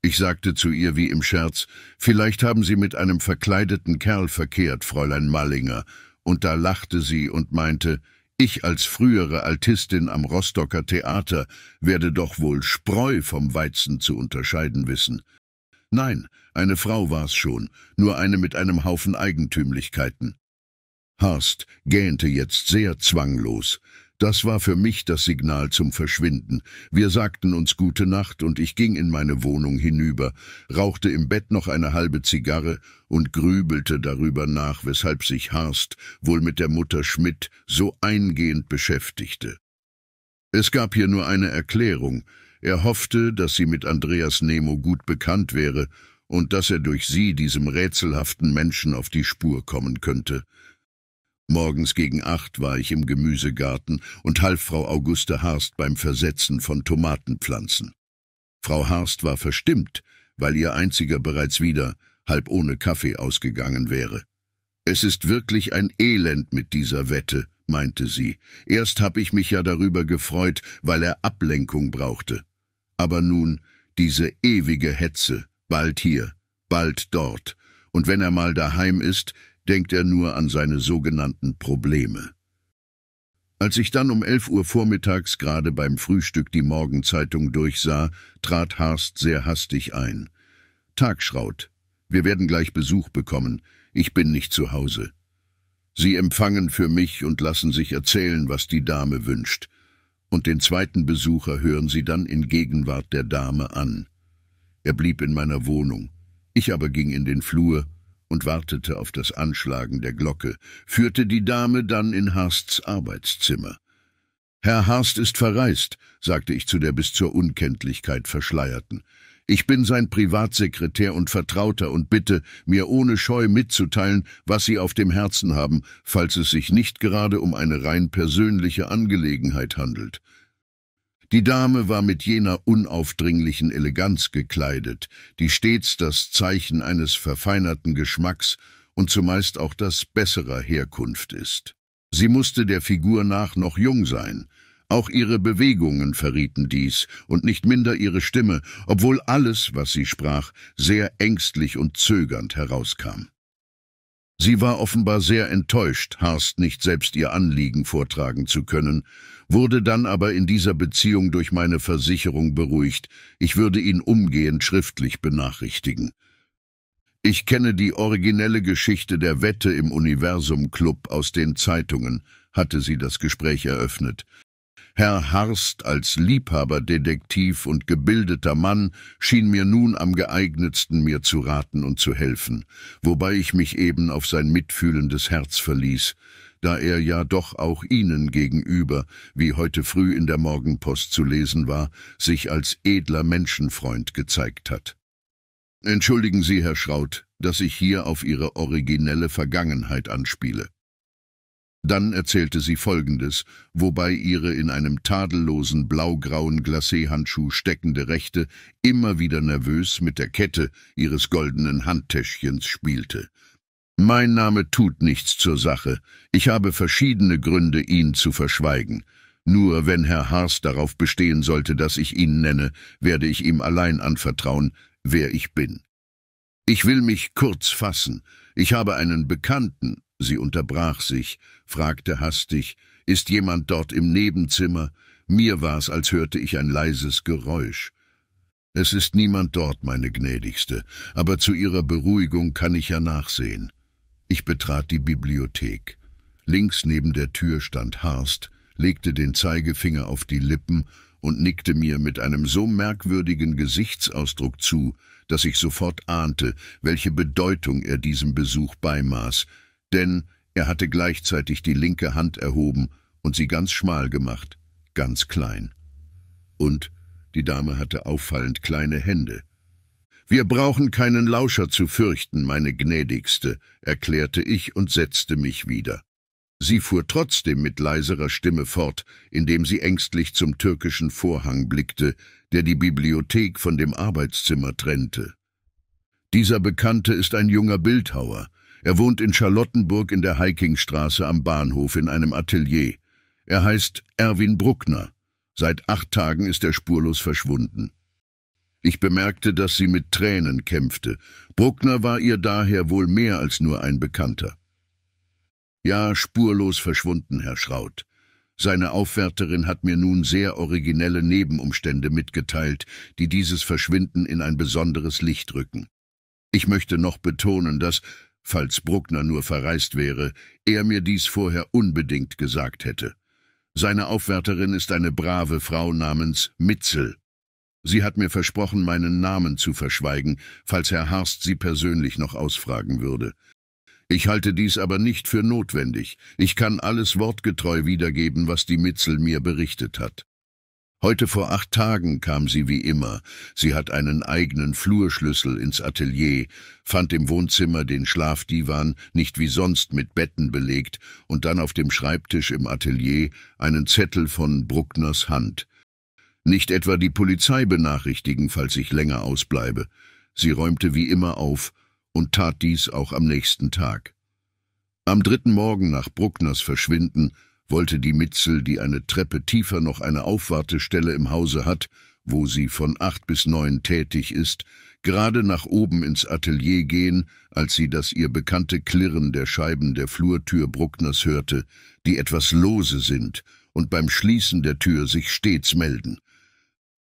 Ich sagte zu ihr wie im Scherz, vielleicht haben Sie mit einem verkleideten Kerl verkehrt, Fräulein Mallinger, und da lachte sie und meinte, ich als frühere Altistin am Rostocker Theater werde doch wohl Spreu vom Weizen zu unterscheiden wissen. Nein, eine Frau war's schon, nur eine mit einem Haufen Eigentümlichkeiten. Harst gähnte jetzt sehr zwanglos. Das war für mich das Signal zum Verschwinden. Wir sagten uns gute Nacht und ich ging in meine Wohnung hinüber, rauchte im Bett noch eine halbe Zigarre und grübelte darüber nach, weshalb sich Harst wohl mit der Mutter Schmidt so eingehend beschäftigte. Es gab hier nur eine Erklärung, er hoffte, dass sie mit Andreas Nemo gut bekannt wäre und dass er durch sie diesem rätselhaften Menschen auf die Spur kommen könnte. Morgens gegen acht war ich im Gemüsegarten und half Frau Auguste Harst beim Versetzen von Tomatenpflanzen. Frau Harst war verstimmt, weil ihr einziger bereits wieder, halb ohne Kaffee, ausgegangen wäre. Es ist wirklich ein Elend mit dieser Wette, meinte sie. Erst habe ich mich ja darüber gefreut, weil er Ablenkung brauchte. Aber nun diese ewige Hetze, bald hier, bald dort, und wenn er mal daheim ist, denkt er nur an seine sogenannten Probleme. Als ich dann um elf Uhr vormittags gerade beim Frühstück die Morgenzeitung durchsah, trat Harst sehr hastig ein. Tag, Schraut. Wir werden gleich Besuch bekommen. Ich bin nicht zu Hause. Sie empfangen für mich und lassen sich erzählen, was die Dame wünscht und den zweiten Besucher hören sie dann in Gegenwart der Dame an. Er blieb in meiner Wohnung, ich aber ging in den Flur und wartete auf das Anschlagen der Glocke, führte die Dame dann in Harsts Arbeitszimmer. »Herr Harst ist verreist«, sagte ich zu der bis zur Unkenntlichkeit Verschleierten. Ich bin sein Privatsekretär und Vertrauter und bitte, mir ohne Scheu mitzuteilen, was Sie auf dem Herzen haben, falls es sich nicht gerade um eine rein persönliche Angelegenheit handelt. Die Dame war mit jener unaufdringlichen Eleganz gekleidet, die stets das Zeichen eines verfeinerten Geschmacks und zumeist auch das besserer Herkunft ist. Sie musste der Figur nach noch jung sein, auch ihre Bewegungen verrieten dies und nicht minder ihre Stimme, obwohl alles, was sie sprach, sehr ängstlich und zögernd herauskam. Sie war offenbar sehr enttäuscht, Harst nicht selbst ihr Anliegen vortragen zu können, wurde dann aber in dieser Beziehung durch meine Versicherung beruhigt, ich würde ihn umgehend schriftlich benachrichtigen. Ich kenne die originelle Geschichte der Wette im Universum Club aus den Zeitungen, hatte sie das Gespräch eröffnet. Herr Harst als Liebhaberdetektiv und gebildeter Mann schien mir nun am geeignetsten, mir zu raten und zu helfen, wobei ich mich eben auf sein mitfühlendes Herz verließ, da er ja doch auch Ihnen gegenüber, wie heute früh in der Morgenpost zu lesen war, sich als edler Menschenfreund gezeigt hat. Entschuldigen Sie, Herr Schraut, dass ich hier auf Ihre originelle Vergangenheit anspiele. Dann erzählte sie Folgendes, wobei ihre in einem tadellosen blaugrauen Glacé-Handschuh steckende Rechte immer wieder nervös mit der Kette ihres goldenen Handtäschchens spielte. Mein Name tut nichts zur Sache. Ich habe verschiedene Gründe, ihn zu verschweigen. Nur wenn Herr Haas darauf bestehen sollte, dass ich ihn nenne, werde ich ihm allein anvertrauen, wer ich bin. Ich will mich kurz fassen. Ich habe einen Bekannten, Sie unterbrach sich, fragte hastig, ist jemand dort im Nebenzimmer? Mir war's, als hörte ich ein leises Geräusch. Es ist niemand dort, meine Gnädigste, aber zu Ihrer Beruhigung kann ich ja nachsehen. Ich betrat die Bibliothek. Links neben der Tür stand Harst, legte den Zeigefinger auf die Lippen und nickte mir mit einem so merkwürdigen Gesichtsausdruck zu, dass ich sofort ahnte, welche Bedeutung er diesem Besuch beimaß, denn er hatte gleichzeitig die linke Hand erhoben und sie ganz schmal gemacht, ganz klein. Und die Dame hatte auffallend kleine Hände. »Wir brauchen keinen Lauscher zu fürchten, meine Gnädigste«, erklärte ich und setzte mich wieder. Sie fuhr trotzdem mit leiserer Stimme fort, indem sie ängstlich zum türkischen Vorhang blickte, der die Bibliothek von dem Arbeitszimmer trennte. »Dieser Bekannte ist ein junger Bildhauer, er wohnt in Charlottenburg in der Heikingstraße am Bahnhof in einem Atelier. Er heißt Erwin Bruckner. Seit acht Tagen ist er spurlos verschwunden. Ich bemerkte, dass sie mit Tränen kämpfte. Bruckner war ihr daher wohl mehr als nur ein Bekannter. Ja, spurlos verschwunden, Herr Schraut. Seine Aufwärterin hat mir nun sehr originelle Nebenumstände mitgeteilt, die dieses Verschwinden in ein besonderes Licht rücken. Ich möchte noch betonen, dass, falls Bruckner nur verreist wäre, er mir dies vorher unbedingt gesagt hätte. Seine Aufwärterin ist eine brave Frau namens Mitzel. Sie hat mir versprochen, meinen Namen zu verschweigen, falls Herr Harst sie persönlich noch ausfragen würde. Ich halte dies aber nicht für notwendig. Ich kann alles wortgetreu wiedergeben, was die Mitzel mir berichtet hat. Heute vor acht Tagen kam sie wie immer. Sie hat einen eigenen Flurschlüssel ins Atelier, fand im Wohnzimmer den Schlafdivan, nicht wie sonst mit Betten belegt, und dann auf dem Schreibtisch im Atelier einen Zettel von Bruckners Hand. Nicht etwa die Polizei benachrichtigen, falls ich länger ausbleibe. Sie räumte wie immer auf und tat dies auch am nächsten Tag. Am dritten Morgen nach Bruckners Verschwinden wollte die Mitzel, die eine Treppe tiefer noch eine Aufwartestelle im Hause hat, wo sie von acht bis neun tätig ist, gerade nach oben ins Atelier gehen, als sie das ihr bekannte Klirren der Scheiben der Flurtür Bruckners hörte, die etwas lose sind und beim Schließen der Tür sich stets melden.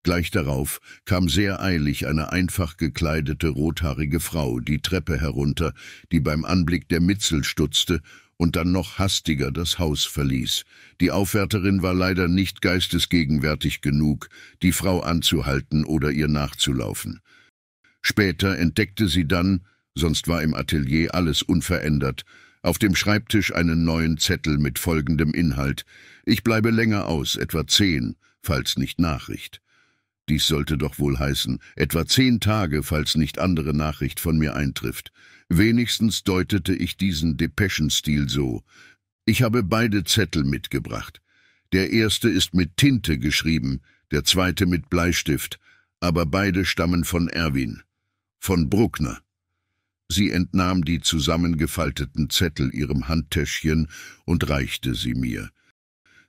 Gleich darauf kam sehr eilig eine einfach gekleidete rothaarige Frau die Treppe herunter, die beim Anblick der Mitzel stutzte und dann noch hastiger das Haus verließ. Die Aufwärterin war leider nicht geistesgegenwärtig genug, die Frau anzuhalten oder ihr nachzulaufen. Später entdeckte sie dann, sonst war im Atelier alles unverändert, auf dem Schreibtisch einen neuen Zettel mit folgendem Inhalt. Ich bleibe länger aus, etwa zehn, falls nicht Nachricht. Dies sollte doch wohl heißen, etwa zehn Tage, falls nicht andere Nachricht von mir eintrifft. Wenigstens deutete ich diesen Depeschenstil so. Ich habe beide Zettel mitgebracht. Der erste ist mit Tinte geschrieben, der zweite mit Bleistift, aber beide stammen von Erwin, von Bruckner. Sie entnahm die zusammengefalteten Zettel ihrem Handtäschchen und reichte sie mir.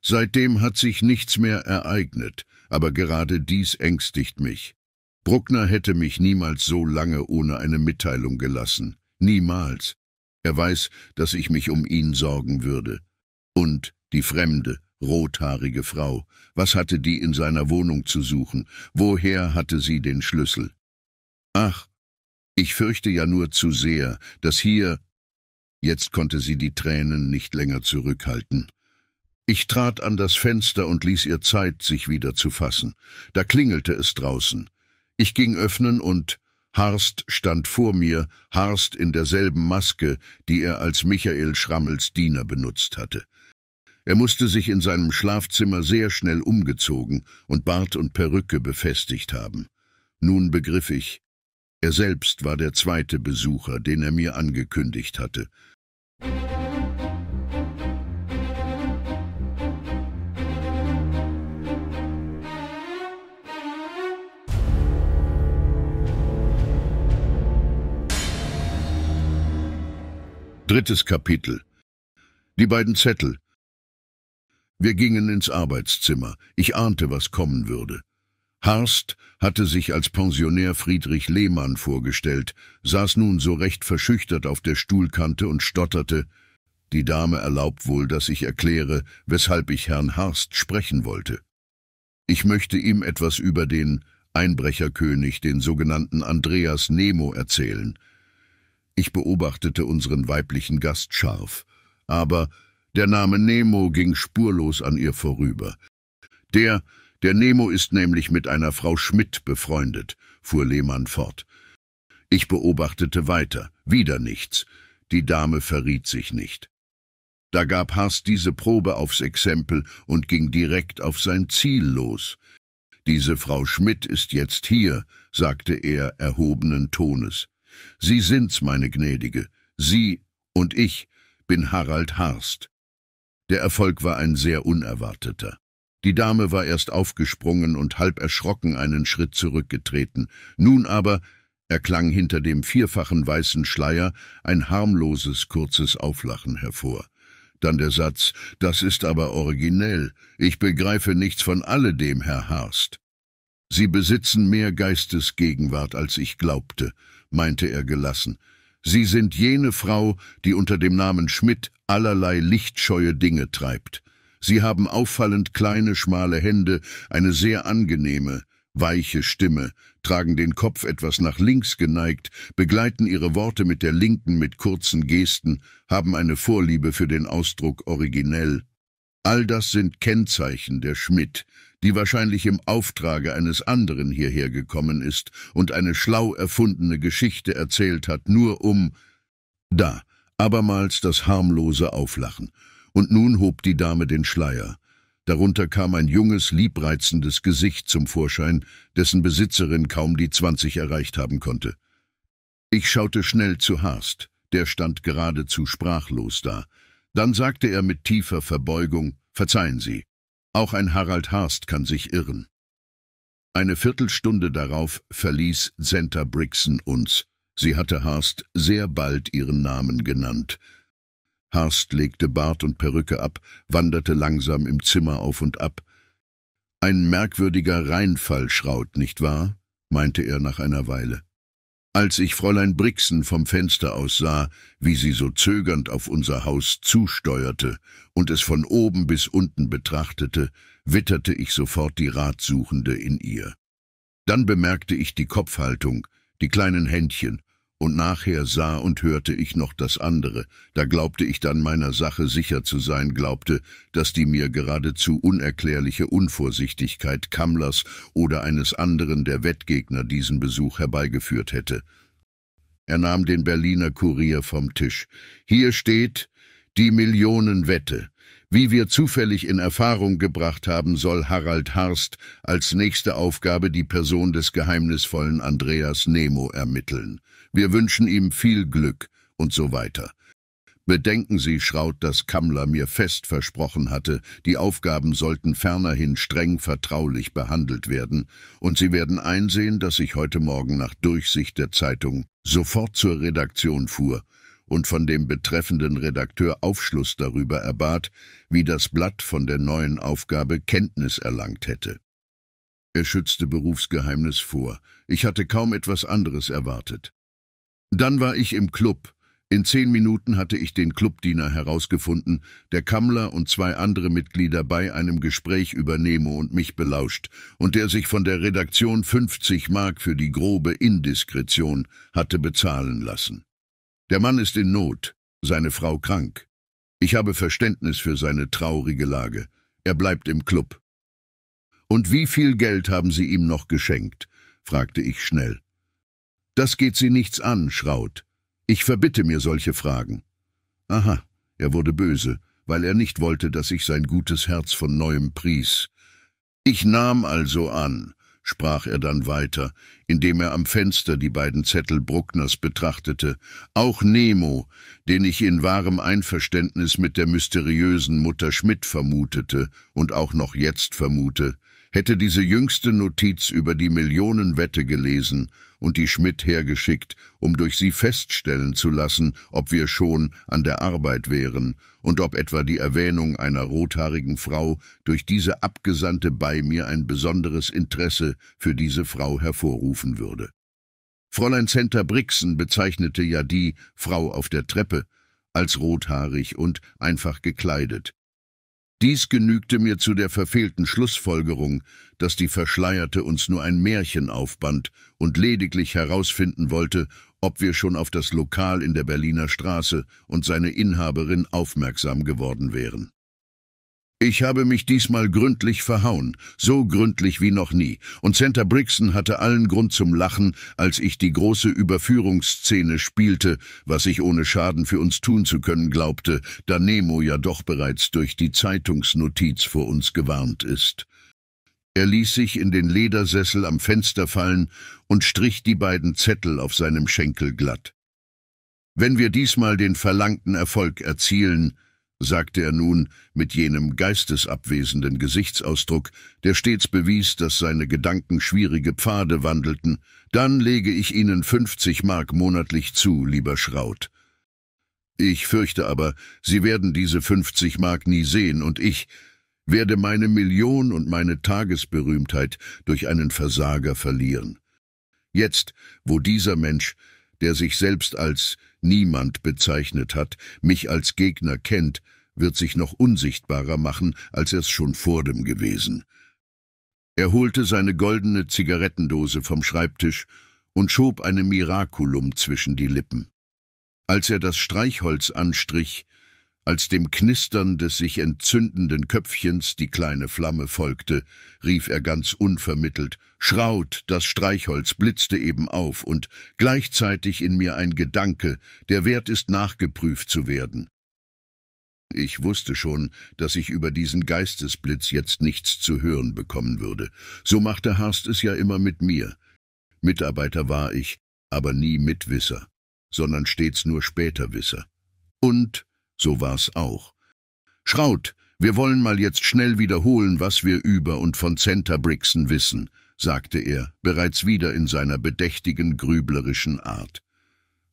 Seitdem hat sich nichts mehr ereignet, aber gerade dies ängstigt mich. Bruckner hätte mich niemals so lange ohne eine Mitteilung gelassen. Niemals. Er weiß, dass ich mich um ihn sorgen würde. Und die fremde, rothaarige Frau, was hatte die in seiner Wohnung zu suchen? Woher hatte sie den Schlüssel? Ach, ich fürchte ja nur zu sehr, dass hier... Jetzt konnte sie die Tränen nicht länger zurückhalten. Ich trat an das Fenster und ließ ihr Zeit, sich wieder zu fassen. Da klingelte es draußen. Ich ging öffnen und Harst stand vor mir, Harst in derselben Maske, die er als Michael Schrammels Diener benutzt hatte. Er musste sich in seinem Schlafzimmer sehr schnell umgezogen und Bart und Perücke befestigt haben. Nun begriff ich, er selbst war der zweite Besucher, den er mir angekündigt hatte. Drittes Kapitel. Die beiden Zettel. Wir gingen ins Arbeitszimmer. Ich ahnte, was kommen würde. Harst hatte sich als Pensionär Friedrich Lehmann vorgestellt, saß nun so recht verschüchtert auf der Stuhlkante und stotterte. Die Dame erlaubt wohl, dass ich erkläre, weshalb ich Herrn Harst sprechen wollte. Ich möchte ihm etwas über den Einbrecherkönig, den sogenannten Andreas Nemo, erzählen – ich beobachtete unseren weiblichen Gast scharf, aber der Name Nemo ging spurlos an ihr vorüber. Der, der Nemo ist nämlich mit einer Frau Schmidt befreundet, fuhr Lehmann fort. Ich beobachtete weiter, wieder nichts. Die Dame verriet sich nicht. Da gab Haas diese Probe aufs Exempel und ging direkt auf sein Ziel los. Diese Frau Schmidt ist jetzt hier, sagte er erhobenen Tones. Sie sind's, meine Gnädige, Sie und ich bin Harald Harst. Der Erfolg war ein sehr unerwarteter. Die Dame war erst aufgesprungen und halb erschrocken einen Schritt zurückgetreten. Nun aber erklang hinter dem vierfachen weißen Schleier ein harmloses, kurzes Auflachen hervor. Dann der Satz, das ist aber originell, ich begreife nichts von alledem, Herr Harst. Sie besitzen mehr Geistesgegenwart, als ich glaubte, meinte er gelassen. Sie sind jene Frau, die unter dem Namen Schmidt allerlei lichtscheue Dinge treibt. Sie haben auffallend kleine, schmale Hände, eine sehr angenehme, weiche Stimme, tragen den Kopf etwas nach links geneigt, begleiten ihre Worte mit der linken mit kurzen Gesten, haben eine Vorliebe für den Ausdruck originell. All das sind Kennzeichen der Schmidt, die wahrscheinlich im Auftrage eines anderen hierher gekommen ist und eine schlau erfundene Geschichte erzählt hat, nur um... Da, abermals das harmlose Auflachen. Und nun hob die Dame den Schleier. Darunter kam ein junges, liebreizendes Gesicht zum Vorschein, dessen Besitzerin kaum die zwanzig erreicht haben konnte. Ich schaute schnell zu Harst, der stand geradezu sprachlos da. Dann sagte er mit tiefer Verbeugung, »Verzeihen Sie, auch ein Harald Harst kann sich irren. Eine Viertelstunde darauf verließ Senta Brixen uns. Sie hatte Harst sehr bald ihren Namen genannt. Harst legte Bart und Perücke ab, wanderte langsam im Zimmer auf und ab. Ein merkwürdiger Reinfall schraut, nicht wahr? meinte er nach einer Weile. Als ich Fräulein Brixen vom Fenster aus sah, wie sie so zögernd auf unser Haus zusteuerte und es von oben bis unten betrachtete, witterte ich sofort die Ratsuchende in ihr. Dann bemerkte ich die Kopfhaltung, die kleinen Händchen und nachher sah und hörte ich noch das andere, da glaubte ich dann meiner Sache sicher zu sein, glaubte, dass die mir geradezu unerklärliche Unvorsichtigkeit Kammlers oder eines anderen der Wettgegner diesen Besuch herbeigeführt hätte. Er nahm den Berliner Kurier vom Tisch. Hier steht die Millionenwette. Wie wir zufällig in Erfahrung gebracht haben, soll Harald Harst als nächste Aufgabe die Person des geheimnisvollen Andreas Nemo ermitteln. Wir wünschen ihm viel Glück und so weiter. Bedenken Sie, Schraut, dass Kammler mir fest versprochen hatte, die Aufgaben sollten fernerhin streng vertraulich behandelt werden, und Sie werden einsehen, dass ich heute Morgen nach Durchsicht der Zeitung sofort zur Redaktion fuhr und von dem betreffenden Redakteur Aufschluss darüber erbat, wie das Blatt von der neuen Aufgabe Kenntnis erlangt hätte. Er schützte Berufsgeheimnis vor. Ich hatte kaum etwas anderes erwartet. Dann war ich im Club. In zehn Minuten hatte ich den Clubdiener herausgefunden, der Kammler und zwei andere Mitglieder bei einem Gespräch über Nemo und mich belauscht und der sich von der Redaktion 50 Mark für die grobe Indiskretion hatte bezahlen lassen. Der Mann ist in Not, seine Frau krank. Ich habe Verständnis für seine traurige Lage. Er bleibt im Club. Und wie viel Geld haben Sie ihm noch geschenkt? fragte ich schnell. Das geht sie nichts an, Schraut. Ich verbitte mir solche Fragen. Aha, er wurde böse, weil er nicht wollte, dass ich sein gutes Herz von neuem pries. Ich nahm also an, sprach er dann weiter, indem er am Fenster die beiden Zettel Bruckners betrachtete, auch Nemo, den ich in wahrem Einverständnis mit der mysteriösen Mutter Schmidt vermutete und auch noch jetzt vermute, hätte diese jüngste Notiz über die Millionenwette gelesen und die Schmidt hergeschickt, um durch sie feststellen zu lassen, ob wir schon an der Arbeit wären und ob etwa die Erwähnung einer rothaarigen Frau durch diese Abgesandte bei mir ein besonderes Interesse für diese Frau hervorrufen würde. Fräulein Senta Brixen bezeichnete ja die Frau auf der Treppe als rothaarig und einfach gekleidet, dies genügte mir zu der verfehlten Schlussfolgerung, dass die Verschleierte uns nur ein Märchen aufband und lediglich herausfinden wollte, ob wir schon auf das Lokal in der Berliner Straße und seine Inhaberin aufmerksam geworden wären. Ich habe mich diesmal gründlich verhauen, so gründlich wie noch nie, und Santa Brixton hatte allen Grund zum Lachen, als ich die große Überführungsszene spielte, was ich ohne Schaden für uns tun zu können glaubte, da Nemo ja doch bereits durch die Zeitungsnotiz vor uns gewarnt ist. Er ließ sich in den Ledersessel am Fenster fallen und strich die beiden Zettel auf seinem Schenkel glatt. Wenn wir diesmal den verlangten Erfolg erzielen, sagte er nun mit jenem geistesabwesenden Gesichtsausdruck, der stets bewies, dass seine Gedanken schwierige Pfade wandelten, dann lege ich Ihnen 50 Mark monatlich zu, lieber Schraut. Ich fürchte aber, Sie werden diese 50 Mark nie sehen und ich werde meine Million und meine Tagesberühmtheit durch einen Versager verlieren. Jetzt, wo dieser Mensch, der sich selbst als niemand bezeichnet hat, mich als Gegner kennt, wird sich noch unsichtbarer machen, als er es schon vor dem gewesen. Er holte seine goldene Zigarettendose vom Schreibtisch und schob eine Miraculum zwischen die Lippen. Als er das Streichholz anstrich, als dem Knistern des sich entzündenden Köpfchens die kleine Flamme folgte, rief er ganz unvermittelt, Schraut, das Streichholz blitzte eben auf und gleichzeitig in mir ein Gedanke, der Wert ist nachgeprüft zu werden. Ich wusste schon, dass ich über diesen Geistesblitz jetzt nichts zu hören bekommen würde. So machte Harst es ja immer mit mir. Mitarbeiter war ich, aber nie Mitwisser, sondern stets nur Späterwisser. Und so war's auch. Schraut, wir wollen mal jetzt schnell wiederholen, was wir über und von Center Brixen wissen, sagte er, bereits wieder in seiner bedächtigen, grüblerischen Art.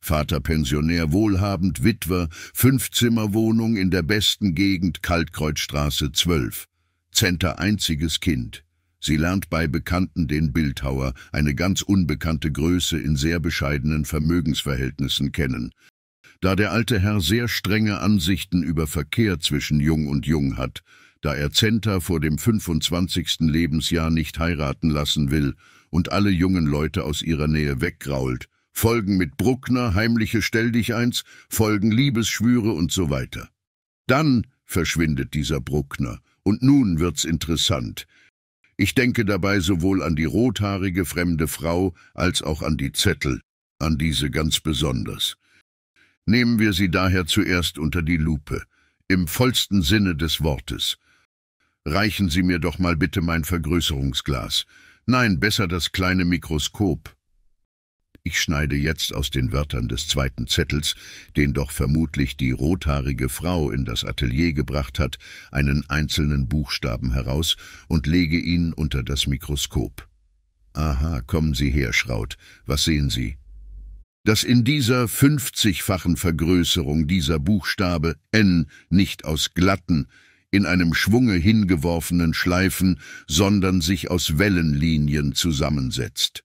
Vater Pensionär, wohlhabend, Witwer, Fünfzimmerwohnung in der besten Gegend, Kaltkreuzstraße 12. Center einziges Kind. Sie lernt bei Bekannten den Bildhauer, eine ganz unbekannte Größe in sehr bescheidenen Vermögensverhältnissen kennen da der alte Herr sehr strenge Ansichten über Verkehr zwischen Jung und Jung hat, da er Zenta vor dem 25. Lebensjahr nicht heiraten lassen will und alle jungen Leute aus ihrer Nähe weggrault, Folgen mit Bruckner, heimliche Stelldicheins, Folgen Liebesschwüre und so weiter. Dann verschwindet dieser Bruckner, und nun wird's interessant. Ich denke dabei sowohl an die rothaarige fremde Frau als auch an die Zettel, an diese ganz besonders. Nehmen wir sie daher zuerst unter die Lupe, im vollsten Sinne des Wortes. Reichen Sie mir doch mal bitte mein Vergrößerungsglas. Nein, besser das kleine Mikroskop. Ich schneide jetzt aus den Wörtern des zweiten Zettels, den doch vermutlich die rothaarige Frau in das Atelier gebracht hat, einen einzelnen Buchstaben heraus und lege ihn unter das Mikroskop. Aha, kommen Sie her, Schraut, was sehen Sie? dass in dieser 50-fachen Vergrößerung dieser Buchstabe N nicht aus glatten, in einem Schwunge hingeworfenen Schleifen, sondern sich aus Wellenlinien zusammensetzt.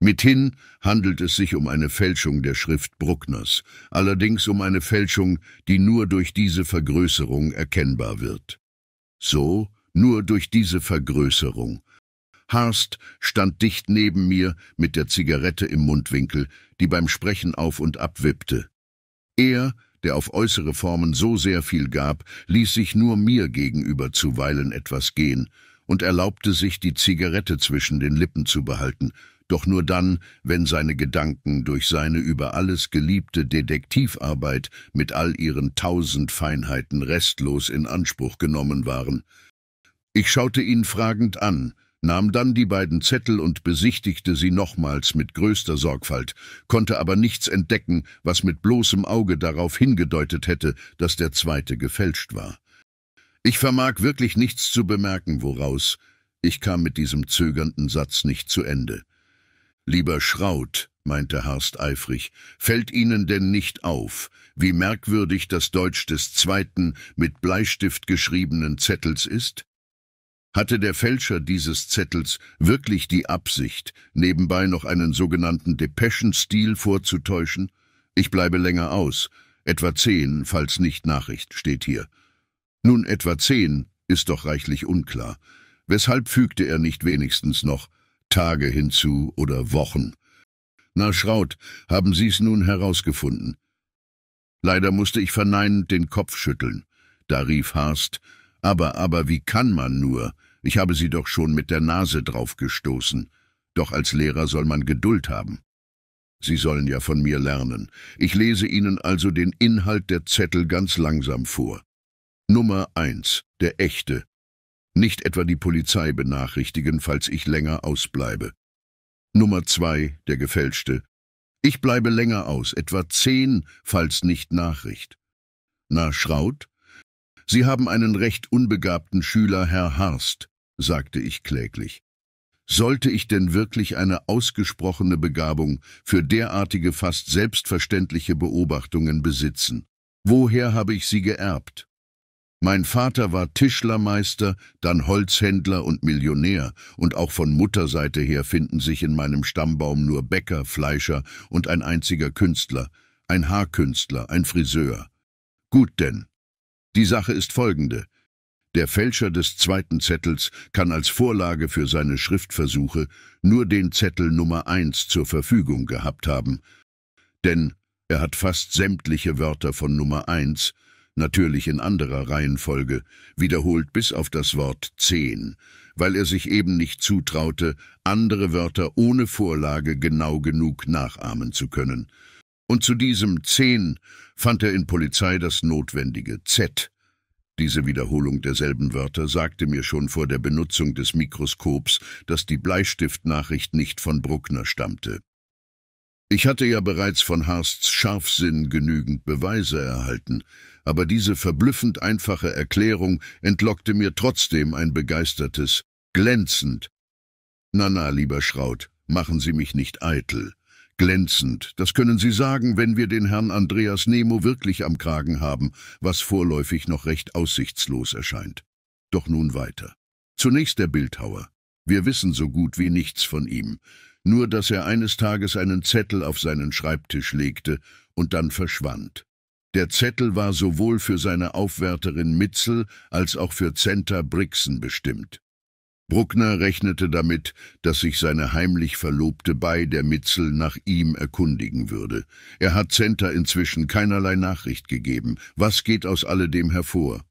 Mithin handelt es sich um eine Fälschung der Schrift Bruckners, allerdings um eine Fälschung, die nur durch diese Vergrößerung erkennbar wird. So nur durch diese Vergrößerung. Harst stand dicht neben mir mit der Zigarette im Mundwinkel, die beim Sprechen auf und ab wippte. Er, der auf äußere Formen so sehr viel gab, ließ sich nur mir gegenüber zuweilen etwas gehen und erlaubte sich, die Zigarette zwischen den Lippen zu behalten, doch nur dann, wenn seine Gedanken durch seine über alles geliebte Detektivarbeit mit all ihren tausend Feinheiten restlos in Anspruch genommen waren. Ich schaute ihn fragend an, nahm dann die beiden Zettel und besichtigte sie nochmals mit größter Sorgfalt, konnte aber nichts entdecken, was mit bloßem Auge darauf hingedeutet hätte, dass der zweite gefälscht war. Ich vermag wirklich nichts zu bemerken, woraus. Ich kam mit diesem zögernden Satz nicht zu Ende. Lieber Schraut, meinte Harst eifrig, fällt Ihnen denn nicht auf, wie merkwürdig das Deutsch des zweiten, mit Bleistift geschriebenen Zettels ist? Hatte der Fälscher dieses Zettels wirklich die Absicht, nebenbei noch einen sogenannten Depeschenstil vorzutäuschen? Ich bleibe länger aus, etwa zehn, falls nicht Nachricht, steht hier. Nun, etwa zehn ist doch reichlich unklar. Weshalb fügte er nicht wenigstens noch Tage hinzu oder Wochen? Na, Schraut, haben Sie's nun herausgefunden? Leider musste ich verneinend den Kopf schütteln. Da rief Harst, aber, aber, wie kann man nur? Ich habe sie doch schon mit der Nase draufgestoßen. Doch als Lehrer soll man Geduld haben. Sie sollen ja von mir lernen. Ich lese Ihnen also den Inhalt der Zettel ganz langsam vor. Nummer eins, der echte. Nicht etwa die Polizei benachrichtigen, falls ich länger ausbleibe. Nummer zwei, der gefälschte. Ich bleibe länger aus, etwa zehn, falls nicht Nachricht. Na, Schraut? Sie haben einen recht unbegabten Schüler, Herr Harst sagte ich kläglich. Sollte ich denn wirklich eine ausgesprochene Begabung für derartige fast selbstverständliche Beobachtungen besitzen? Woher habe ich sie geerbt? Mein Vater war Tischlermeister, dann Holzhändler und Millionär, und auch von Mutterseite her finden sich in meinem Stammbaum nur Bäcker, Fleischer und ein einziger Künstler, ein Haarkünstler, ein Friseur. Gut denn. Die Sache ist folgende. Der Fälscher des zweiten Zettels kann als Vorlage für seine Schriftversuche nur den Zettel Nummer 1 zur Verfügung gehabt haben, denn er hat fast sämtliche Wörter von Nummer 1, natürlich in anderer Reihenfolge, wiederholt bis auf das Wort 10, weil er sich eben nicht zutraute, andere Wörter ohne Vorlage genau genug nachahmen zu können. Und zu diesem 10 fand er in Polizei das notwendige Z, diese Wiederholung derselben Wörter sagte mir schon vor der Benutzung des Mikroskops, dass die Bleistiftnachricht nicht von Bruckner stammte. Ich hatte ja bereits von Harsts Scharfsinn genügend Beweise erhalten, aber diese verblüffend einfache Erklärung entlockte mir trotzdem ein begeistertes, glänzend. Na, na, lieber Schraut, machen Sie mich nicht eitel glänzend. Das können Sie sagen, wenn wir den Herrn Andreas Nemo wirklich am Kragen haben, was vorläufig noch recht aussichtslos erscheint. Doch nun weiter. Zunächst der Bildhauer. Wir wissen so gut wie nichts von ihm, nur dass er eines Tages einen Zettel auf seinen Schreibtisch legte und dann verschwand. Der Zettel war sowohl für seine Aufwärterin Mitzel als auch für Zenta Brixen bestimmt. Bruckner rechnete damit, dass sich seine heimlich Verlobte bei der Mitzel nach ihm erkundigen würde. Er hat Zenta inzwischen keinerlei Nachricht gegeben. Was geht aus alledem hervor?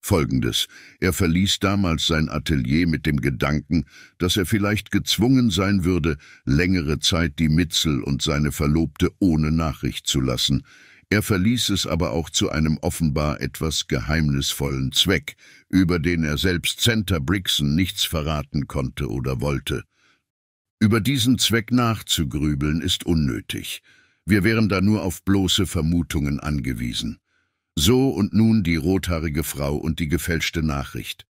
Folgendes. Er verließ damals sein Atelier mit dem Gedanken, dass er vielleicht gezwungen sein würde, längere Zeit die Mitzel und seine Verlobte ohne Nachricht zu lassen. Er verließ es aber auch zu einem offenbar etwas geheimnisvollen Zweck, über den er selbst Center Brixen nichts verraten konnte oder wollte. Über diesen Zweck nachzugrübeln ist unnötig. Wir wären da nur auf bloße Vermutungen angewiesen. So und nun die rothaarige Frau und die gefälschte Nachricht.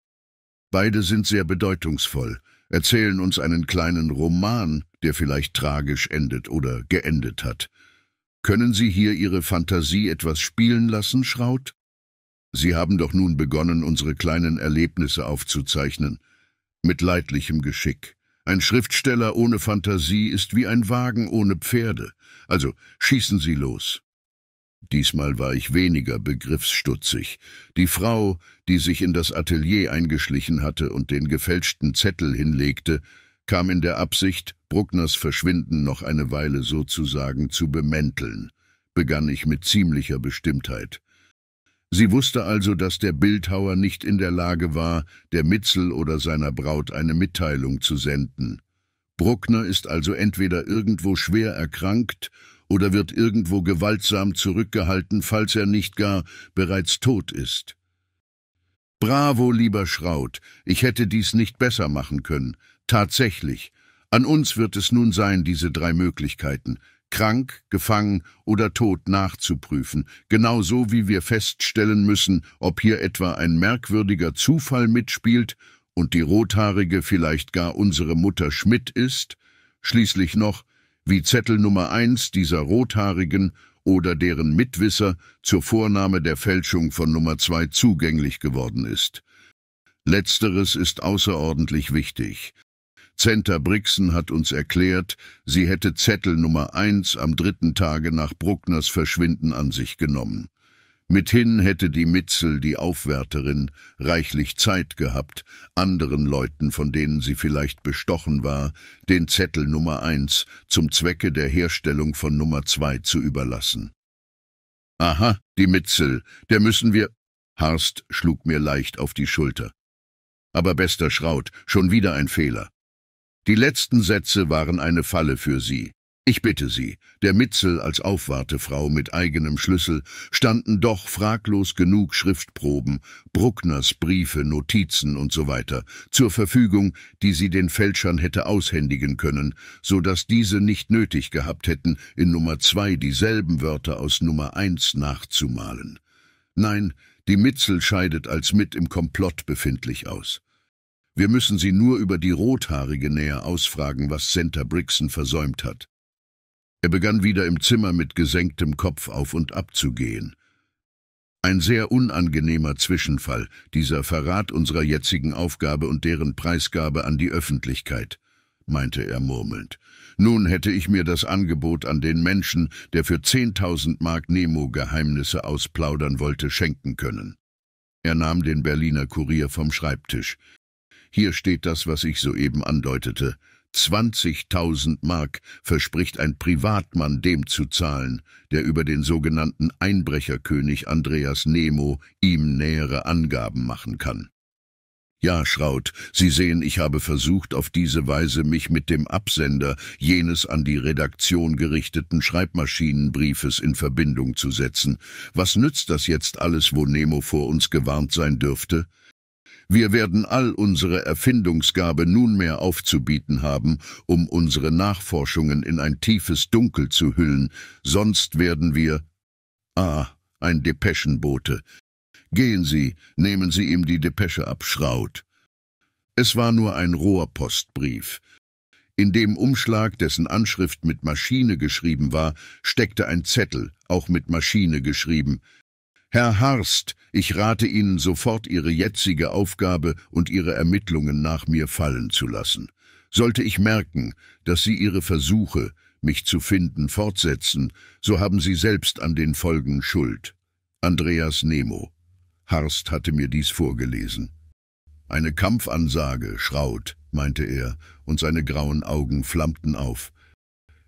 Beide sind sehr bedeutungsvoll, erzählen uns einen kleinen Roman, der vielleicht tragisch endet oder geendet hat. Können Sie hier Ihre Fantasie etwas spielen lassen, Schraut? Sie haben doch nun begonnen, unsere kleinen Erlebnisse aufzuzeichnen. Mit leidlichem Geschick. Ein Schriftsteller ohne Fantasie ist wie ein Wagen ohne Pferde. Also schießen Sie los. Diesmal war ich weniger begriffsstutzig. Die Frau, die sich in das Atelier eingeschlichen hatte und den gefälschten Zettel hinlegte, kam in der Absicht, Bruckners Verschwinden noch eine Weile sozusagen zu bemänteln, begann ich mit ziemlicher Bestimmtheit. Sie wusste also, dass der Bildhauer nicht in der Lage war, der Mitzel oder seiner Braut eine Mitteilung zu senden. Bruckner ist also entweder irgendwo schwer erkrankt oder wird irgendwo gewaltsam zurückgehalten, falls er nicht gar bereits tot ist. Bravo, lieber Schraut, ich hätte dies nicht besser machen können. Tatsächlich, an uns wird es nun sein, diese drei Möglichkeiten, krank, gefangen oder tot nachzuprüfen, genauso wie wir feststellen müssen, ob hier etwa ein merkwürdiger Zufall mitspielt und die Rothaarige vielleicht gar unsere Mutter Schmidt ist, schließlich noch, wie Zettel Nummer eins dieser Rothaarigen oder deren Mitwisser zur Vornahme der Fälschung von Nummer zwei zugänglich geworden ist. Letzteres ist außerordentlich wichtig, Center Brixen hat uns erklärt, sie hätte Zettel Nummer eins am dritten Tage nach Bruckners Verschwinden an sich genommen. Mithin hätte die Mitzel, die Aufwärterin, reichlich Zeit gehabt, anderen Leuten, von denen sie vielleicht bestochen war, den Zettel Nummer eins zum Zwecke der Herstellung von Nummer zwei zu überlassen. Aha, die Mitzel, der müssen wir... Harst schlug mir leicht auf die Schulter. Aber bester Schraut, schon wieder ein Fehler. Die letzten Sätze waren eine Falle für sie. Ich bitte Sie, der Mitzel als Aufwartefrau mit eigenem Schlüssel standen doch fraglos genug Schriftproben, Bruckners Briefe, Notizen und so weiter zur Verfügung, die sie den Fälschern hätte aushändigen können, so dass diese nicht nötig gehabt hätten, in Nummer zwei dieselben Wörter aus Nummer eins nachzumalen. Nein, die Mitzel scheidet als mit im Komplott befindlich aus. Wir müssen sie nur über die Rothaarige näher ausfragen, was Santa Brixen versäumt hat. Er begann wieder im Zimmer mit gesenktem Kopf auf und ab zu gehen. Ein sehr unangenehmer Zwischenfall, dieser Verrat unserer jetzigen Aufgabe und deren Preisgabe an die Öffentlichkeit, meinte er murmelnd. Nun hätte ich mir das Angebot an den Menschen, der für zehntausend Mark Nemo Geheimnisse ausplaudern wollte, schenken können. Er nahm den Berliner Kurier vom Schreibtisch. Hier steht das, was ich soeben andeutete. 20.000 Mark verspricht ein Privatmann dem zu zahlen, der über den sogenannten Einbrecherkönig Andreas Nemo ihm nähere Angaben machen kann. Ja, Schraut, Sie sehen, ich habe versucht, auf diese Weise mich mit dem Absender jenes an die Redaktion gerichteten Schreibmaschinenbriefes in Verbindung zu setzen. Was nützt das jetzt alles, wo Nemo vor uns gewarnt sein dürfte? Wir werden all unsere Erfindungsgabe nunmehr aufzubieten haben, um unsere Nachforschungen in ein tiefes Dunkel zu hüllen, sonst werden wir... Ah, ein Depeschenbote. Gehen Sie, nehmen Sie ihm die Depesche ab, Schraut. Es war nur ein Rohrpostbrief. In dem Umschlag, dessen Anschrift mit Maschine geschrieben war, steckte ein Zettel, auch mit Maschine geschrieben. Herr Harst, ich rate Ihnen sofort, Ihre jetzige Aufgabe und Ihre Ermittlungen nach mir fallen zu lassen. Sollte ich merken, dass Sie Ihre Versuche, mich zu finden, fortsetzen, so haben Sie selbst an den Folgen Schuld. Andreas Nemo. Harst hatte mir dies vorgelesen. Eine Kampfansage, Schraut, meinte er, und seine grauen Augen flammten auf.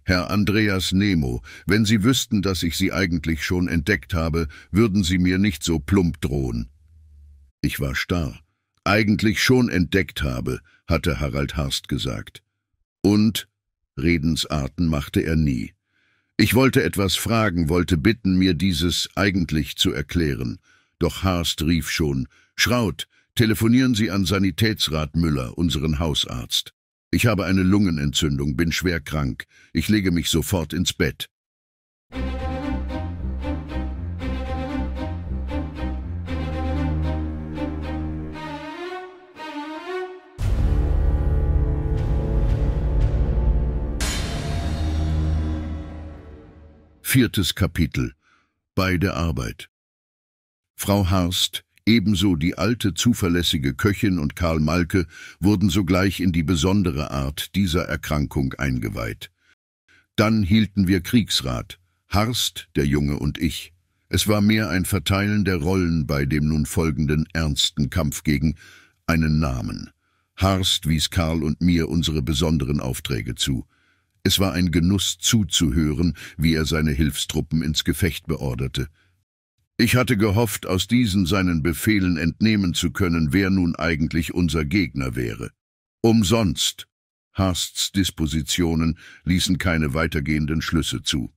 Herr Andreas Nemo, wenn Sie wüssten, dass ich Sie eigentlich schon entdeckt habe, würden Sie mir nicht so plump drohen. Ich war starr. Eigentlich schon entdeckt habe, hatte Harald Harst gesagt. Und Redensarten machte er nie. Ich wollte etwas fragen, wollte bitten, mir dieses eigentlich zu erklären. Doch Harst rief schon, Schraut, telefonieren Sie an Sanitätsrat Müller, unseren Hausarzt. Ich habe eine Lungenentzündung, bin schwer krank. Ich lege mich sofort ins Bett. Viertes Kapitel. Bei der Arbeit. Frau Harst Ebenso die alte, zuverlässige Köchin und Karl Malke wurden sogleich in die besondere Art dieser Erkrankung eingeweiht. Dann hielten wir Kriegsrat, Harst, der Junge und ich. Es war mehr ein Verteilen der Rollen bei dem nun folgenden ernsten Kampf gegen einen Namen. Harst wies Karl und mir unsere besonderen Aufträge zu. Es war ein Genuss zuzuhören, wie er seine Hilfstruppen ins Gefecht beorderte. Ich hatte gehofft, aus diesen seinen Befehlen entnehmen zu können, wer nun eigentlich unser Gegner wäre. Umsonst. Hasts Dispositionen ließen keine weitergehenden Schlüsse zu.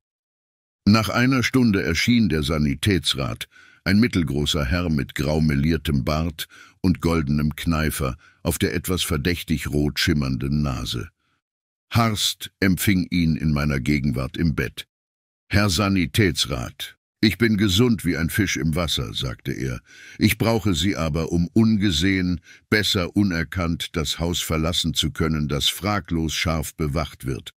Nach einer Stunde erschien der Sanitätsrat, ein mittelgroßer Herr mit graumeliertem Bart und goldenem Kneifer auf der etwas verdächtig rot schimmernden Nase. Harst empfing ihn in meiner Gegenwart im Bett. Herr Sanitätsrat, ich bin gesund wie ein Fisch im Wasser, sagte er. Ich brauche sie aber, um ungesehen, besser unerkannt das Haus verlassen zu können, das fraglos scharf bewacht wird.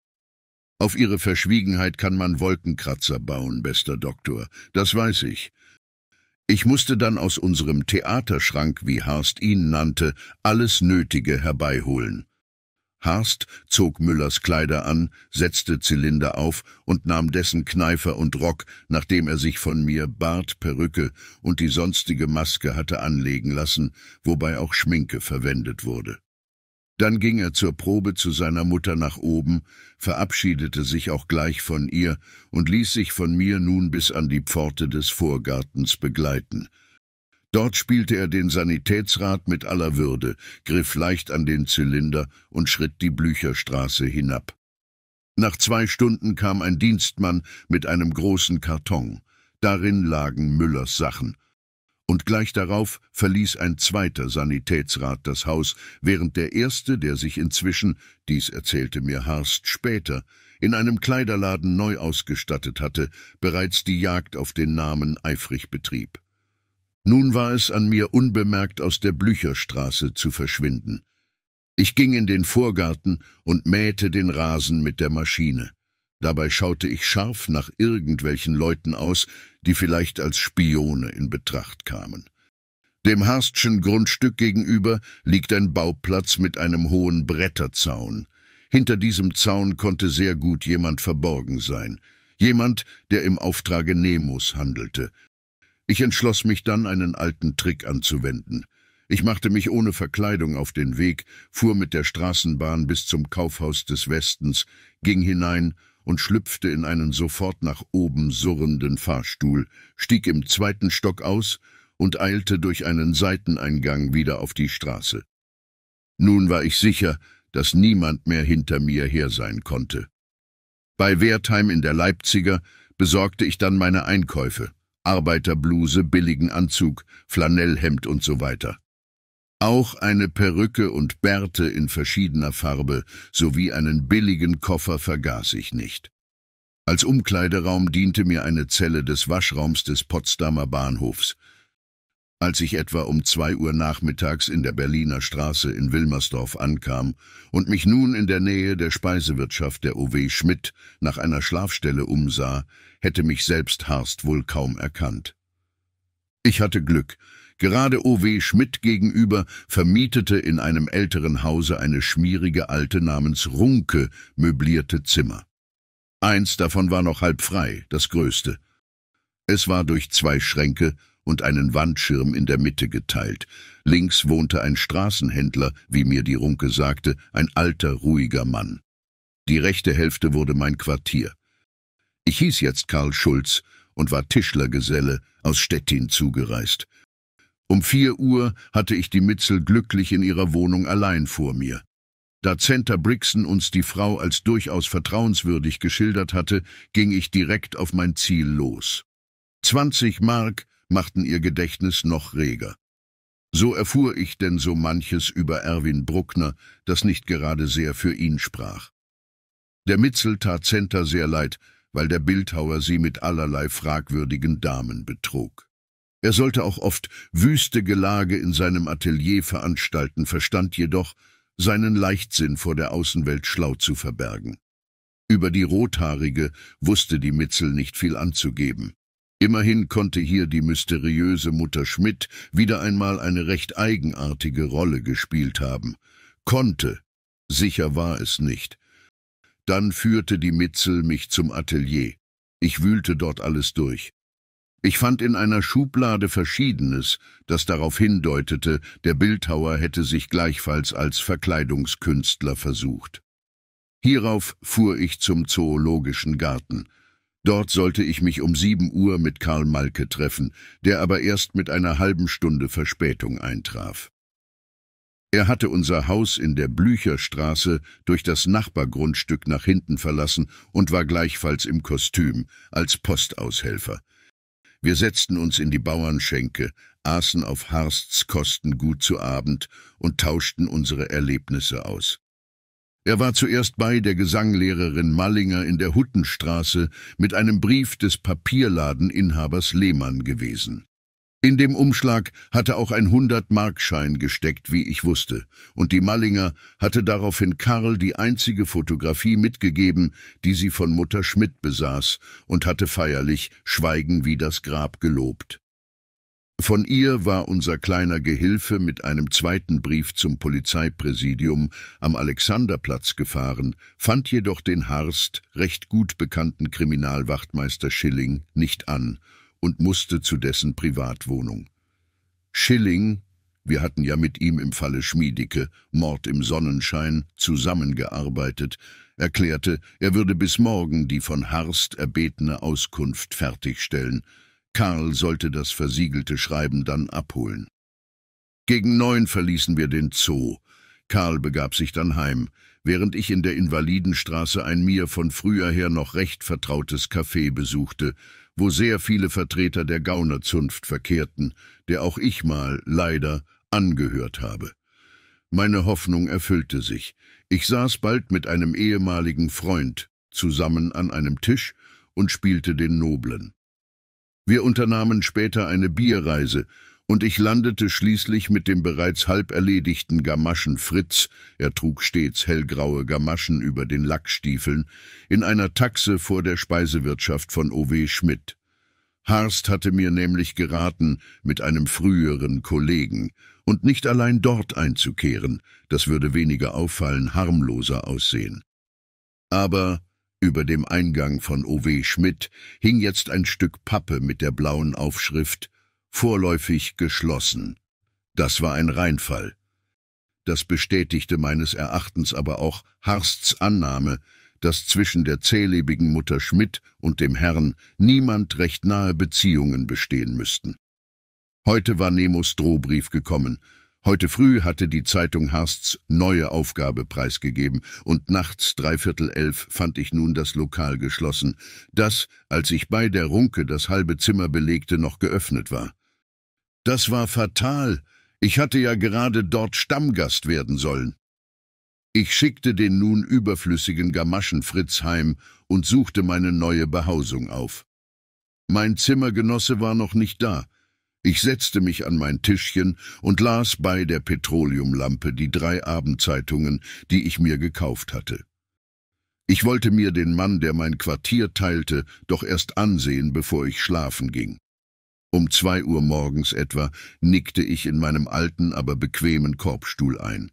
Auf ihre Verschwiegenheit kann man Wolkenkratzer bauen, bester Doktor, das weiß ich. Ich musste dann aus unserem Theaterschrank, wie Harst ihn nannte, alles Nötige herbeiholen. Harst zog Müllers Kleider an, setzte Zylinder auf und nahm dessen Kneifer und Rock, nachdem er sich von mir Bart, Perücke und die sonstige Maske hatte anlegen lassen, wobei auch Schminke verwendet wurde. Dann ging er zur Probe zu seiner Mutter nach oben, verabschiedete sich auch gleich von ihr und ließ sich von mir nun bis an die Pforte des Vorgartens begleiten – Dort spielte er den Sanitätsrat mit aller Würde, griff leicht an den Zylinder und schritt die Blücherstraße hinab. Nach zwei Stunden kam ein Dienstmann mit einem großen Karton. Darin lagen Müllers Sachen. Und gleich darauf verließ ein zweiter Sanitätsrat das Haus, während der erste, der sich inzwischen, dies erzählte mir Harst später, in einem Kleiderladen neu ausgestattet hatte, bereits die Jagd auf den Namen eifrig betrieb. Nun war es an mir unbemerkt aus der Blücherstraße zu verschwinden. Ich ging in den Vorgarten und mähte den Rasen mit der Maschine. Dabei schaute ich scharf nach irgendwelchen Leuten aus, die vielleicht als Spione in Betracht kamen. Dem Harstschen Grundstück gegenüber liegt ein Bauplatz mit einem hohen Bretterzaun. Hinter diesem Zaun konnte sehr gut jemand verborgen sein. Jemand, der im Auftrage Nemos handelte, ich entschloss mich dann, einen alten Trick anzuwenden. Ich machte mich ohne Verkleidung auf den Weg, fuhr mit der Straßenbahn bis zum Kaufhaus des Westens, ging hinein und schlüpfte in einen sofort nach oben surrenden Fahrstuhl, stieg im zweiten Stock aus und eilte durch einen Seiteneingang wieder auf die Straße. Nun war ich sicher, dass niemand mehr hinter mir her sein konnte. Bei Wertheim in der Leipziger besorgte ich dann meine Einkäufe. Arbeiterbluse, billigen Anzug, Flanellhemd und so weiter. Auch eine Perücke und Bärte in verschiedener Farbe sowie einen billigen Koffer vergaß ich nicht. Als Umkleideraum diente mir eine Zelle des Waschraums des Potsdamer Bahnhofs. Als ich etwa um zwei Uhr nachmittags in der Berliner Straße in Wilmersdorf ankam und mich nun in der Nähe der Speisewirtschaft der OW Schmidt nach einer Schlafstelle umsah, hätte mich selbst Harst wohl kaum erkannt. Ich hatte Glück. Gerade OW Schmidt gegenüber vermietete in einem älteren Hause eine schmierige Alte namens Runke möblierte Zimmer. Eins davon war noch halb frei, das größte. Es war durch zwei Schränke und einen Wandschirm in der Mitte geteilt. Links wohnte ein Straßenhändler, wie mir die Runke sagte, ein alter, ruhiger Mann. Die rechte Hälfte wurde mein Quartier. Ich hieß jetzt Karl Schulz und war Tischlergeselle aus Stettin zugereist. Um vier Uhr hatte ich die Mitzel glücklich in ihrer Wohnung allein vor mir. Da Center Brixen uns die Frau als durchaus vertrauenswürdig geschildert hatte, ging ich direkt auf mein Ziel los. Zwanzig Mark machten ihr Gedächtnis noch reger. So erfuhr ich denn so manches über Erwin Bruckner, das nicht gerade sehr für ihn sprach. Der Mitzel tat Zenta sehr leid, weil der Bildhauer sie mit allerlei fragwürdigen Damen betrog. Er sollte auch oft wüste Gelage in seinem Atelier veranstalten, verstand jedoch, seinen Leichtsinn vor der Außenwelt schlau zu verbergen. Über die Rothaarige wusste die Mitzel nicht viel anzugeben. Immerhin konnte hier die mysteriöse Mutter Schmidt wieder einmal eine recht eigenartige Rolle gespielt haben. Konnte. Sicher war es nicht. Dann führte die Mitzel mich zum Atelier. Ich wühlte dort alles durch. Ich fand in einer Schublade Verschiedenes, das darauf hindeutete, der Bildhauer hätte sich gleichfalls als Verkleidungskünstler versucht. Hierauf fuhr ich zum Zoologischen Garten – Dort sollte ich mich um sieben Uhr mit Karl Malke treffen, der aber erst mit einer halben Stunde Verspätung eintraf. Er hatte unser Haus in der Blücherstraße durch das Nachbargrundstück nach hinten verlassen und war gleichfalls im Kostüm, als Postaushelfer. Wir setzten uns in die Bauernschenke, aßen auf Harsts Kosten gut zu Abend und tauschten unsere Erlebnisse aus. Er war zuerst bei der Gesanglehrerin Mallinger in der Huttenstraße mit einem Brief des Papierladeninhabers Lehmann gewesen. In dem Umschlag hatte auch ein 100-Markschein gesteckt, wie ich wusste, und die Mallinger hatte daraufhin Karl die einzige Fotografie mitgegeben, die sie von Mutter Schmidt besaß, und hatte feierlich Schweigen wie das Grab gelobt. Von ihr war unser kleiner Gehilfe mit einem zweiten Brief zum Polizeipräsidium am Alexanderplatz gefahren, fand jedoch den Harst, recht gut bekannten Kriminalwachtmeister Schilling, nicht an und musste zu dessen Privatwohnung. Schilling, wir hatten ja mit ihm im Falle Schmiedicke, Mord im Sonnenschein, zusammengearbeitet, erklärte, er würde bis morgen die von Harst erbetene Auskunft fertigstellen – Karl sollte das versiegelte Schreiben dann abholen. Gegen neun verließen wir den Zoo. Karl begab sich dann heim, während ich in der Invalidenstraße ein mir von früher her noch recht vertrautes Café besuchte, wo sehr viele Vertreter der Gaunerzunft verkehrten, der auch ich mal, leider, angehört habe. Meine Hoffnung erfüllte sich. Ich saß bald mit einem ehemaligen Freund zusammen an einem Tisch und spielte den Noblen. Wir unternahmen später eine Bierreise, und ich landete schließlich mit dem bereits halb erledigten Gamaschen Fritz, er trug stets hellgraue Gamaschen über den Lackstiefeln, in einer Taxe vor der Speisewirtschaft von O.W. Schmidt. Harst hatte mir nämlich geraten, mit einem früheren Kollegen, und nicht allein dort einzukehren, das würde weniger auffallen, harmloser aussehen. Aber über dem Eingang von O.W. Schmidt hing jetzt ein Stück Pappe mit der blauen Aufschrift Vorläufig geschlossen. Das war ein Reinfall. Das bestätigte meines Erachtens aber auch Harsts Annahme, dass zwischen der zählebigen Mutter Schmidt und dem Herrn niemand recht nahe Beziehungen bestehen müssten. Heute war Nemos Drohbrief gekommen Heute früh hatte die Zeitung Harsts neue Aufgabe preisgegeben und nachts dreiviertel elf fand ich nun das Lokal geschlossen, das, als ich bei der Runke das halbe Zimmer belegte, noch geöffnet war. Das war fatal. Ich hatte ja gerade dort Stammgast werden sollen. Ich schickte den nun überflüssigen Gamaschen Fritz heim und suchte meine neue Behausung auf. Mein Zimmergenosse war noch nicht da, ich setzte mich an mein Tischchen und las bei der Petroleumlampe die drei Abendzeitungen, die ich mir gekauft hatte. Ich wollte mir den Mann, der mein Quartier teilte, doch erst ansehen, bevor ich schlafen ging. Um zwei Uhr morgens etwa nickte ich in meinem alten, aber bequemen Korbstuhl ein.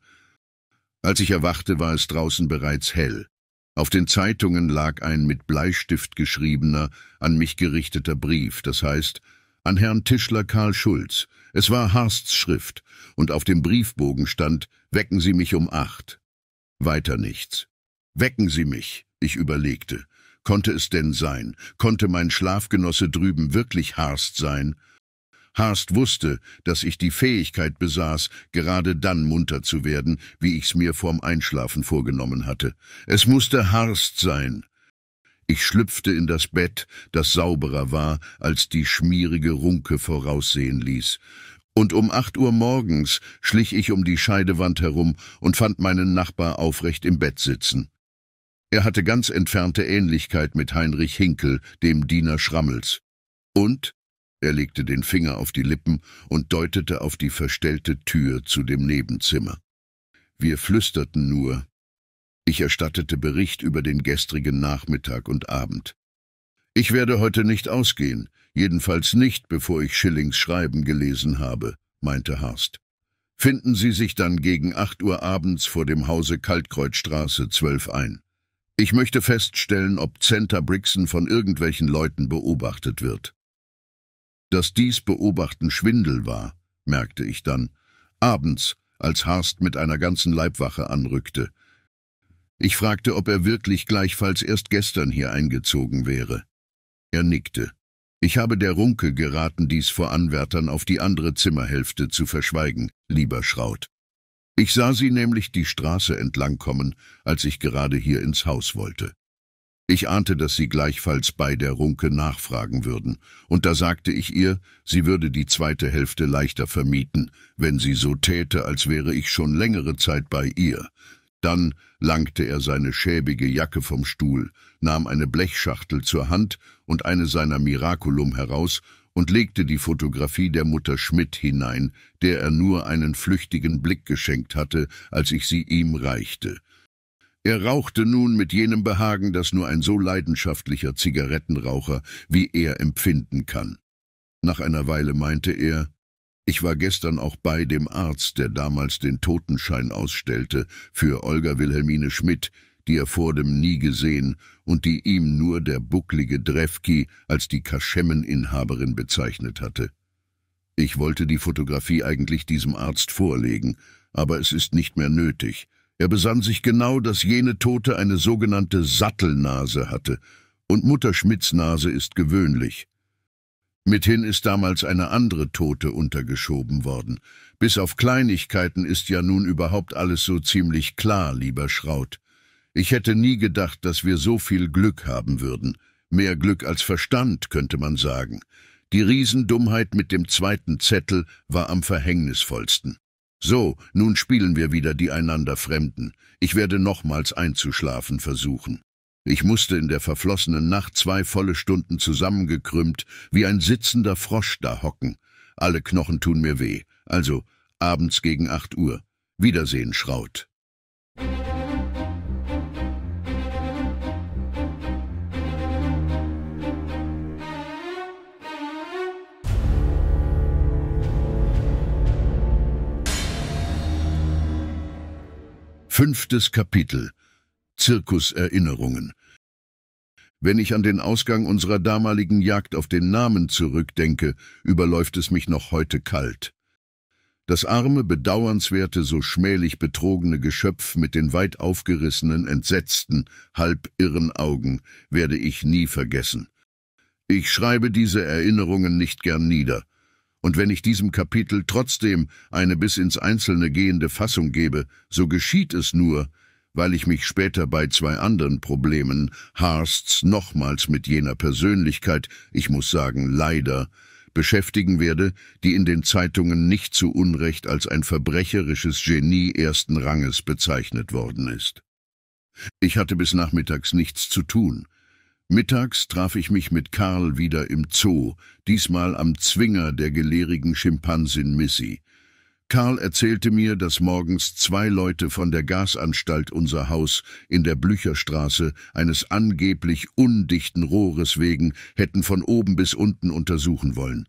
Als ich erwachte, war es draußen bereits hell. Auf den Zeitungen lag ein mit Bleistift geschriebener, an mich gerichteter Brief, das heißt, an Herrn Tischler Karl Schulz. Es war Harsts Schrift, und auf dem Briefbogen stand, wecken Sie mich um acht. Weiter nichts. Wecken Sie mich, ich überlegte. Konnte es denn sein? Konnte mein Schlafgenosse drüben wirklich Harst sein? Harst wusste, dass ich die Fähigkeit besaß, gerade dann munter zu werden, wie ich's mir vorm Einschlafen vorgenommen hatte. Es musste Harst sein. Ich schlüpfte in das Bett, das sauberer war, als die schmierige Runke voraussehen ließ. Und um acht Uhr morgens schlich ich um die Scheidewand herum und fand meinen Nachbar aufrecht im Bett sitzen. Er hatte ganz entfernte Ähnlichkeit mit Heinrich Hinkel, dem Diener Schrammels. Und? Er legte den Finger auf die Lippen und deutete auf die verstellte Tür zu dem Nebenzimmer. Wir flüsterten nur, ich erstattete Bericht über den gestrigen Nachmittag und Abend. Ich werde heute nicht ausgehen, jedenfalls nicht, bevor ich Schillings Schreiben gelesen habe, meinte Harst. Finden Sie sich dann gegen acht Uhr abends vor dem Hause Kaltkreuzstraße 12 ein. Ich möchte feststellen, ob Center Brixen von irgendwelchen Leuten beobachtet wird. Dass dies Beobachten Schwindel war, merkte ich dann, abends, als Harst mit einer ganzen Leibwache anrückte. Ich fragte, ob er wirklich gleichfalls erst gestern hier eingezogen wäre. Er nickte. Ich habe der Runke geraten, dies vor Anwärtern auf die andere Zimmerhälfte zu verschweigen, lieber Schraut. Ich sah sie nämlich die Straße entlangkommen, als ich gerade hier ins Haus wollte. Ich ahnte, dass sie gleichfalls bei der Runke nachfragen würden, und da sagte ich ihr, sie würde die zweite Hälfte leichter vermieten, wenn sie so täte, als wäre ich schon längere Zeit bei ihr, dann langte er seine schäbige Jacke vom Stuhl, nahm eine Blechschachtel zur Hand und eine seiner Miraculum heraus und legte die Fotografie der Mutter Schmidt hinein, der er nur einen flüchtigen Blick geschenkt hatte, als ich sie ihm reichte. Er rauchte nun mit jenem Behagen, das nur ein so leidenschaftlicher Zigarettenraucher wie er empfinden kann. Nach einer Weile meinte er, ich war gestern auch bei dem Arzt, der damals den Totenschein ausstellte, für Olga Wilhelmine Schmidt, die er vor dem nie gesehen und die ihm nur der bucklige Drewki als die Kaschemmeninhaberin bezeichnet hatte. Ich wollte die Fotografie eigentlich diesem Arzt vorlegen, aber es ist nicht mehr nötig. Er besann sich genau, dass jene Tote eine sogenannte Sattelnase hatte, und Mutter Schmidts Nase ist gewöhnlich. Mithin ist damals eine andere Tote untergeschoben worden. Bis auf Kleinigkeiten ist ja nun überhaupt alles so ziemlich klar, lieber Schraut. Ich hätte nie gedacht, dass wir so viel Glück haben würden. Mehr Glück als Verstand, könnte man sagen. Die Riesendummheit mit dem zweiten Zettel war am verhängnisvollsten. So, nun spielen wir wieder die einander Fremden. Ich werde nochmals einzuschlafen versuchen. Ich musste in der verflossenen Nacht zwei volle Stunden zusammengekrümmt, wie ein sitzender Frosch da hocken. Alle Knochen tun mir weh. Also, abends gegen acht Uhr. Wiedersehen, Schraut. Fünftes Kapitel Zirkuserinnerungen. Wenn ich an den Ausgang unserer damaligen Jagd auf den Namen zurückdenke, überläuft es mich noch heute kalt. Das arme, bedauernswerte, so schmählich betrogene Geschöpf mit den weit aufgerissenen, entsetzten, halb irren Augen werde ich nie vergessen. Ich schreibe diese Erinnerungen nicht gern nieder, und wenn ich diesem Kapitel trotzdem eine bis ins Einzelne gehende Fassung gebe, so geschieht es nur, weil ich mich später bei zwei anderen Problemen, Harsts nochmals mit jener Persönlichkeit, ich muss sagen leider, beschäftigen werde, die in den Zeitungen nicht zu Unrecht als ein verbrecherisches Genie ersten Ranges bezeichnet worden ist. Ich hatte bis nachmittags nichts zu tun. Mittags traf ich mich mit Karl wieder im Zoo, diesmal am Zwinger der gelehrigen Schimpansin Missy. Karl erzählte mir, dass morgens zwei Leute von der Gasanstalt unser Haus in der Blücherstraße eines angeblich undichten Rohres wegen hätten von oben bis unten untersuchen wollen.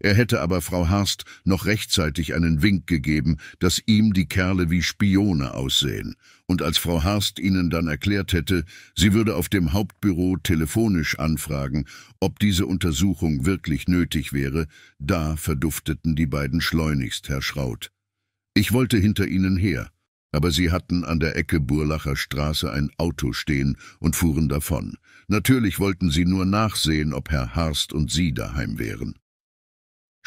Er hätte aber Frau Harst noch rechtzeitig einen Wink gegeben, dass ihm die Kerle wie Spione aussehen. Und als Frau Harst ihnen dann erklärt hätte, sie würde auf dem Hauptbüro telefonisch anfragen, ob diese Untersuchung wirklich nötig wäre, da verdufteten die beiden schleunigst, Herr Schraut. Ich wollte hinter ihnen her, aber sie hatten an der Ecke Burlacher Straße ein Auto stehen und fuhren davon. Natürlich wollten sie nur nachsehen, ob Herr Harst und sie daheim wären.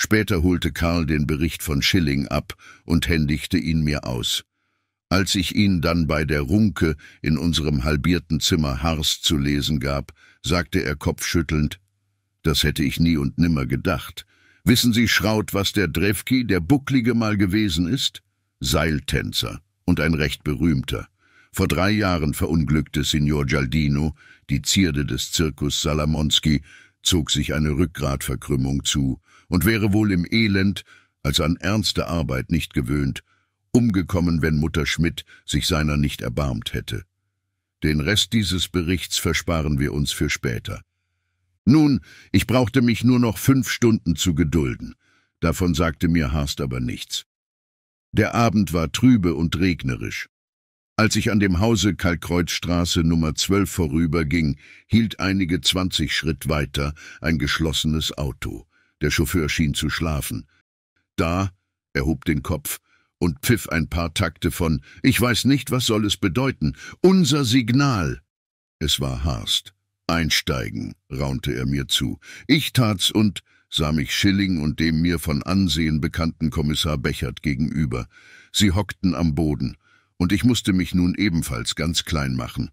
Später holte Karl den Bericht von Schilling ab und händigte ihn mir aus. Als ich ihn dann bei der Runke in unserem halbierten Zimmer Harst zu lesen gab, sagte er kopfschüttelnd, »Das hätte ich nie und nimmer gedacht. Wissen Sie, Schraut, was der Drewki, der Bucklige, mal gewesen ist? Seiltänzer und ein recht berühmter. Vor drei Jahren verunglückte Signor Gialdino, die Zierde des Zirkus Salamonski, zog sich eine Rückgratverkrümmung zu, und wäre wohl im Elend, als an ernste Arbeit nicht gewöhnt, umgekommen, wenn Mutter Schmidt sich seiner nicht erbarmt hätte. Den Rest dieses Berichts versparen wir uns für später. Nun, ich brauchte mich nur noch fünf Stunden zu gedulden. Davon sagte mir Harst aber nichts. Der Abend war trübe und regnerisch. Als ich an dem Hause Kalkreuzstraße Nummer 12 vorüberging, hielt einige 20 Schritt weiter ein geschlossenes Auto. Der Chauffeur schien zu schlafen. Da, er hob den Kopf und pfiff ein paar Takte von »Ich weiß nicht, was soll es bedeuten? Unser Signal!« Es war Harst. »Einsteigen«, raunte er mir zu. Ich tat's und sah mich Schilling und dem mir von Ansehen bekannten Kommissar Bechert gegenüber. Sie hockten am Boden, und ich musste mich nun ebenfalls ganz klein machen.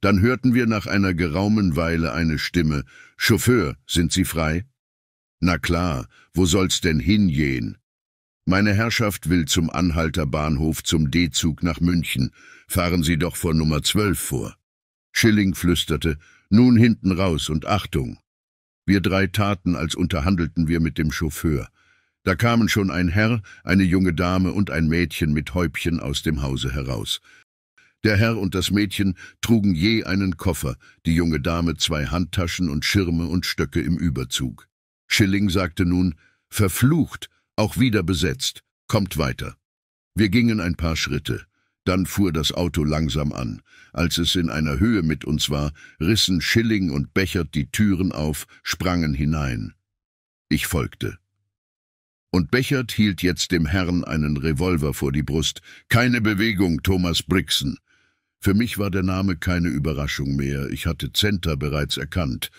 Dann hörten wir nach einer geraumen Weile eine Stimme. »Chauffeur, sind Sie frei?« na klar, wo soll's denn hingehen? Meine Herrschaft will zum Anhalter Bahnhof zum D-Zug nach München. Fahren Sie doch vor Nummer 12 vor. Schilling flüsterte, nun hinten raus und Achtung. Wir drei taten, als unterhandelten wir mit dem Chauffeur. Da kamen schon ein Herr, eine junge Dame und ein Mädchen mit Häubchen aus dem Hause heraus. Der Herr und das Mädchen trugen je einen Koffer, die junge Dame zwei Handtaschen und Schirme und Stöcke im Überzug. Schilling sagte nun, verflucht, auch wieder besetzt, kommt weiter. Wir gingen ein paar Schritte. Dann fuhr das Auto langsam an. Als es in einer Höhe mit uns war, rissen Schilling und Bechert die Türen auf, sprangen hinein. Ich folgte. Und Bechert hielt jetzt dem Herrn einen Revolver vor die Brust. Keine Bewegung, Thomas Brixen. Für mich war der Name keine Überraschung mehr, ich hatte Zenta bereits erkannt.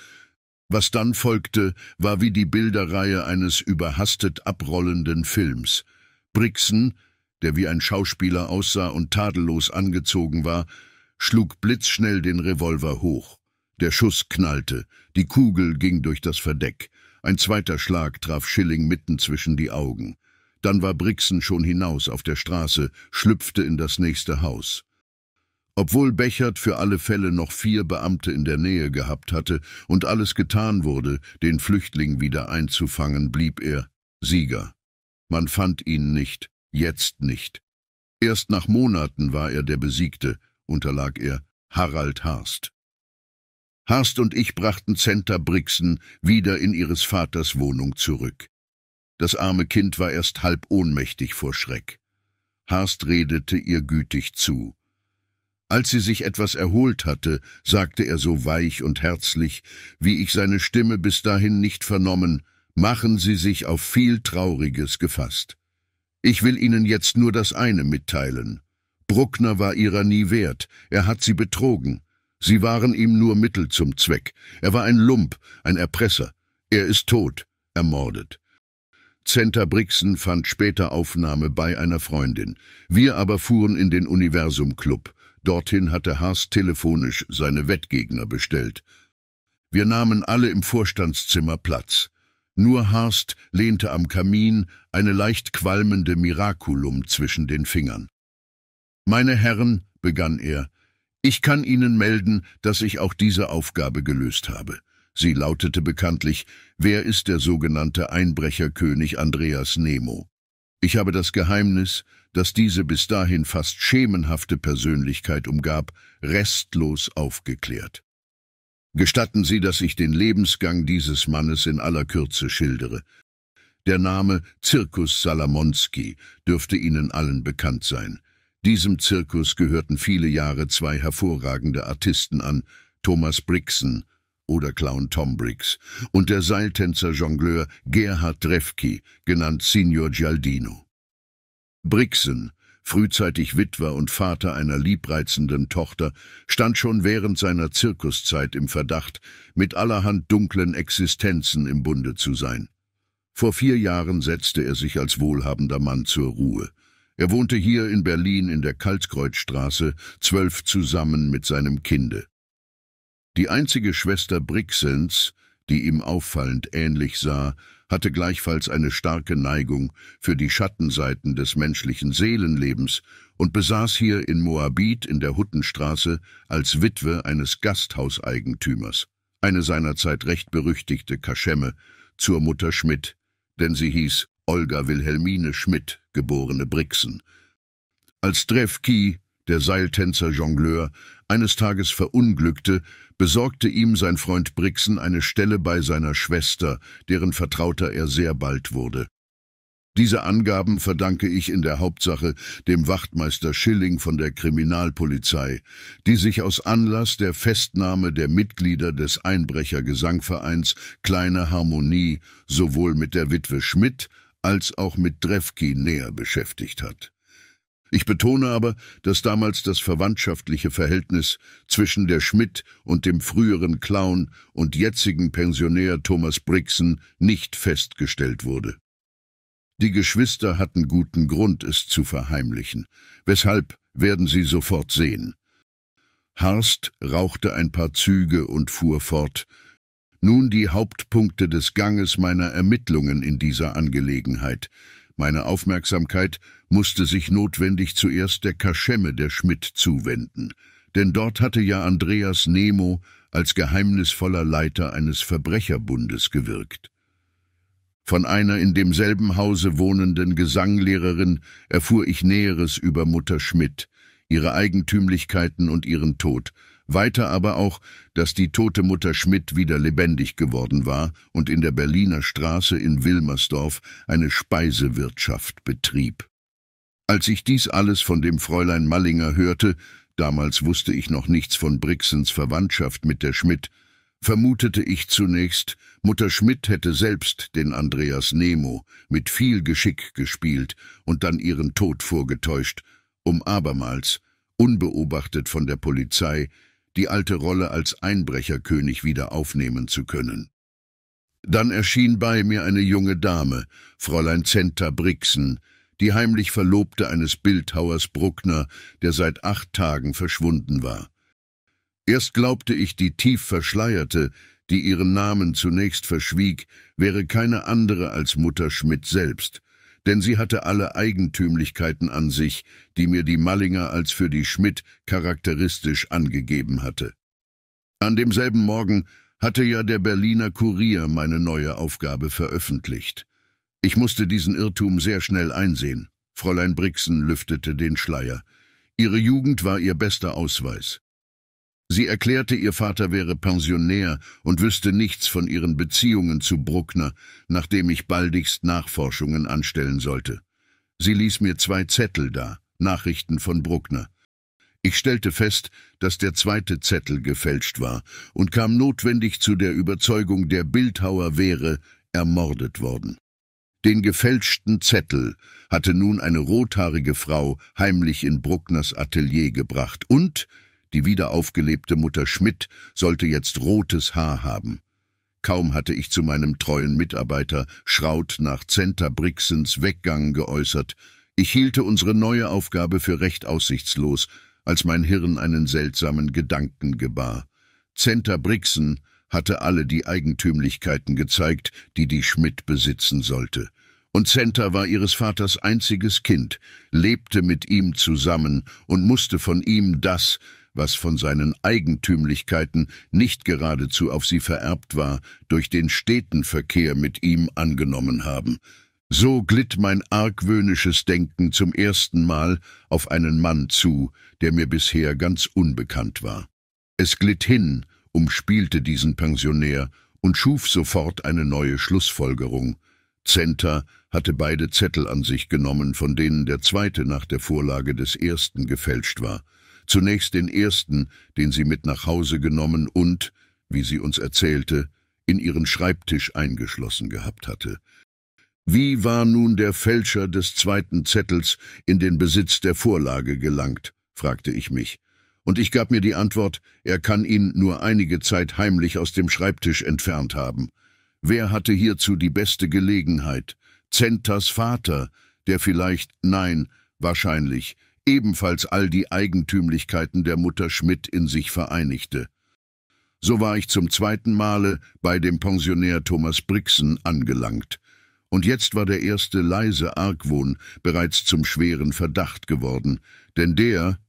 Was dann folgte, war wie die Bilderreihe eines überhastet abrollenden Films. Brixen, der wie ein Schauspieler aussah und tadellos angezogen war, schlug blitzschnell den Revolver hoch. Der Schuss knallte, die Kugel ging durch das Verdeck. Ein zweiter Schlag traf Schilling mitten zwischen die Augen. Dann war Brixen schon hinaus auf der Straße, schlüpfte in das nächste Haus. Obwohl Bechert für alle Fälle noch vier Beamte in der Nähe gehabt hatte und alles getan wurde, den Flüchtling wieder einzufangen, blieb er Sieger. Man fand ihn nicht, jetzt nicht. Erst nach Monaten war er der Besiegte, unterlag er Harald Harst. Harst und ich brachten Zenta Brixen wieder in ihres Vaters Wohnung zurück. Das arme Kind war erst halb ohnmächtig vor Schreck. Harst redete ihr gütig zu. Als sie sich etwas erholt hatte, sagte er so weich und herzlich, wie ich seine Stimme bis dahin nicht vernommen, machen Sie sich auf viel Trauriges gefasst. Ich will Ihnen jetzt nur das eine mitteilen. Bruckner war ihrer nie wert, er hat sie betrogen. Sie waren ihm nur Mittel zum Zweck. Er war ein Lump, ein Erpresser. Er ist tot, ermordet. Zenta Brixen fand später Aufnahme bei einer Freundin. Wir aber fuhren in den Universum-Club. Dorthin hatte Haas telefonisch seine Wettgegner bestellt. Wir nahmen alle im Vorstandszimmer Platz. Nur Harst lehnte am Kamin eine leicht qualmende Miraculum zwischen den Fingern. Meine Herren, begann er, ich kann Ihnen melden, dass ich auch diese Aufgabe gelöst habe. Sie lautete bekanntlich, wer ist der sogenannte Einbrecherkönig Andreas Nemo? Ich habe das Geheimnis, das diese bis dahin fast schemenhafte Persönlichkeit umgab, restlos aufgeklärt. Gestatten Sie, dass ich den Lebensgang dieses Mannes in aller Kürze schildere. Der Name Zirkus Salamonski dürfte Ihnen allen bekannt sein. Diesem Zirkus gehörten viele Jahre zwei hervorragende Artisten an, Thomas Brixen oder Clown Tom Briggs und der Seiltänzer-Jongleur Gerhard Drefki, genannt Signor Gialdino. Brixen, frühzeitig Witwer und Vater einer liebreizenden Tochter, stand schon während seiner Zirkuszeit im Verdacht, mit allerhand dunklen Existenzen im Bunde zu sein. Vor vier Jahren setzte er sich als wohlhabender Mann zur Ruhe. Er wohnte hier in Berlin in der Karlskreuzstraße, zwölf zusammen mit seinem Kinde. Die einzige Schwester Brixens, die ihm auffallend ähnlich sah, hatte gleichfalls eine starke Neigung für die Schattenseiten des menschlichen Seelenlebens und besaß hier in Moabit in der Huttenstraße als Witwe eines Gasthauseigentümers, eine seinerzeit recht berüchtigte Kaschemme, zur Mutter Schmidt, denn sie hieß Olga Wilhelmine Schmidt, geborene Brixen. Als Trefki, der Seiltänzer-Jongleur, eines Tages verunglückte, besorgte ihm sein Freund Brixen eine Stelle bei seiner Schwester, deren Vertrauter er sehr bald wurde. Diese Angaben verdanke ich in der Hauptsache dem Wachtmeister Schilling von der Kriminalpolizei, die sich aus Anlass der Festnahme der Mitglieder des Einbrechergesangvereins Kleine Harmonie sowohl mit der Witwe Schmidt als auch mit Drefki näher beschäftigt hat. Ich betone aber, dass damals das verwandtschaftliche Verhältnis zwischen der Schmidt und dem früheren Clown und jetzigen Pensionär Thomas Brixen nicht festgestellt wurde. Die Geschwister hatten guten Grund, es zu verheimlichen. Weshalb werden Sie sofort sehen. Harst rauchte ein paar Züge und fuhr fort. Nun die Hauptpunkte des Ganges meiner Ermittlungen in dieser Angelegenheit. Meine Aufmerksamkeit musste sich notwendig zuerst der Kaschemme der Schmidt zuwenden, denn dort hatte ja Andreas Nemo als geheimnisvoller Leiter eines Verbrecherbundes gewirkt. Von einer in demselben Hause wohnenden Gesanglehrerin erfuhr ich Näheres über Mutter Schmidt, ihre Eigentümlichkeiten und ihren Tod, weiter aber auch, dass die tote Mutter Schmidt wieder lebendig geworden war und in der Berliner Straße in Wilmersdorf eine Speisewirtschaft betrieb. Als ich dies alles von dem Fräulein Mallinger hörte, damals wusste ich noch nichts von Brixens Verwandtschaft mit der Schmidt, vermutete ich zunächst, Mutter Schmidt hätte selbst den Andreas Nemo mit viel Geschick gespielt und dann ihren Tod vorgetäuscht, um abermals, unbeobachtet von der Polizei, die alte Rolle als Einbrecherkönig wieder aufnehmen zu können. Dann erschien bei mir eine junge Dame, Fräulein Zenta Brixen, die heimlich Verlobte eines Bildhauers Bruckner, der seit acht Tagen verschwunden war. Erst glaubte ich, die tief verschleierte, die ihren Namen zunächst verschwieg, wäre keine andere als Mutter Schmidt selbst, denn sie hatte alle Eigentümlichkeiten an sich, die mir die Mallinger als für die Schmidt charakteristisch angegeben hatte. An demselben Morgen hatte ja der Berliner Kurier meine neue Aufgabe veröffentlicht. Ich musste diesen Irrtum sehr schnell einsehen. Fräulein Brixen lüftete den Schleier. Ihre Jugend war ihr bester Ausweis. Sie erklärte, ihr Vater wäre Pensionär und wüsste nichts von ihren Beziehungen zu Bruckner, nachdem ich baldigst Nachforschungen anstellen sollte. Sie ließ mir zwei Zettel da, Nachrichten von Bruckner. Ich stellte fest, dass der zweite Zettel gefälscht war und kam notwendig zu der Überzeugung, der Bildhauer wäre ermordet worden. Den gefälschten Zettel hatte nun eine rothaarige Frau heimlich in Bruckners Atelier gebracht und die wiederaufgelebte Mutter Schmidt sollte jetzt rotes Haar haben. Kaum hatte ich zu meinem treuen Mitarbeiter Schraut nach Zenta Brixens Weggang geäußert. Ich hielte unsere neue Aufgabe für recht aussichtslos, als mein Hirn einen seltsamen Gedanken gebar. Zenta Brixen hatte alle die Eigentümlichkeiten gezeigt, die die Schmidt besitzen sollte. Und Zenta war ihres Vaters einziges Kind, lebte mit ihm zusammen und musste von ihm das, was von seinen Eigentümlichkeiten nicht geradezu auf sie vererbt war, durch den steten Verkehr mit ihm angenommen haben. So glitt mein argwöhnisches Denken zum ersten Mal auf einen Mann zu, der mir bisher ganz unbekannt war. Es glitt hin, umspielte diesen Pensionär und schuf sofort eine neue Schlussfolgerung. Zenter hatte beide Zettel an sich genommen, von denen der zweite nach der Vorlage des ersten gefälscht war zunächst den ersten, den sie mit nach Hause genommen und, wie sie uns erzählte, in ihren Schreibtisch eingeschlossen gehabt hatte. Wie war nun der Fälscher des zweiten Zettels in den Besitz der Vorlage gelangt, fragte ich mich, und ich gab mir die Antwort, er kann ihn nur einige Zeit heimlich aus dem Schreibtisch entfernt haben. Wer hatte hierzu die beste Gelegenheit? Zentas Vater, der vielleicht, nein, wahrscheinlich, ebenfalls all die Eigentümlichkeiten der Mutter Schmidt in sich vereinigte. So war ich zum zweiten Male bei dem Pensionär Thomas Brixen angelangt, und jetzt war der erste leise Argwohn bereits zum schweren Verdacht geworden, denn der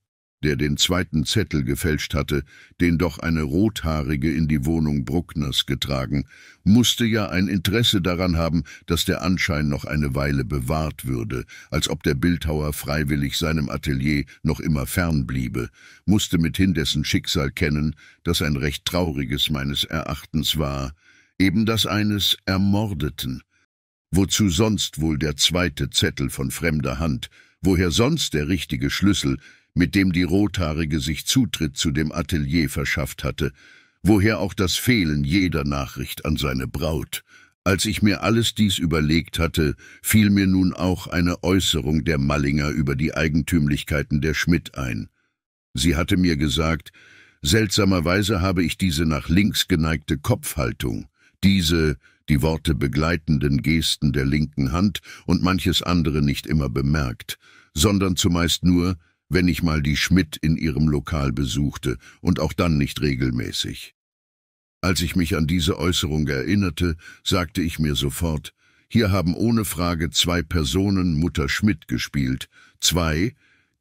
der den zweiten Zettel gefälscht hatte, den doch eine Rothaarige in die Wohnung Bruckners getragen, musste ja ein Interesse daran haben, dass der Anschein noch eine Weile bewahrt würde, als ob der Bildhauer freiwillig seinem Atelier noch immer fern bliebe, musste mithin dessen Schicksal kennen, das ein recht trauriges meines Erachtens war, eben das eines Ermordeten. Wozu sonst wohl der zweite Zettel von fremder Hand, woher sonst der richtige Schlüssel, mit dem die Rothaarige sich Zutritt zu dem Atelier verschafft hatte, woher auch das Fehlen jeder Nachricht an seine Braut. Als ich mir alles dies überlegt hatte, fiel mir nun auch eine Äußerung der Mallinger über die Eigentümlichkeiten der Schmidt ein. Sie hatte mir gesagt, seltsamerweise habe ich diese nach links geneigte Kopfhaltung, diese, die Worte begleitenden Gesten der linken Hand und manches andere nicht immer bemerkt, sondern zumeist nur, wenn ich mal die Schmidt in ihrem Lokal besuchte und auch dann nicht regelmäßig. Als ich mich an diese Äußerung erinnerte, sagte ich mir sofort, hier haben ohne Frage zwei Personen Mutter Schmidt gespielt, zwei,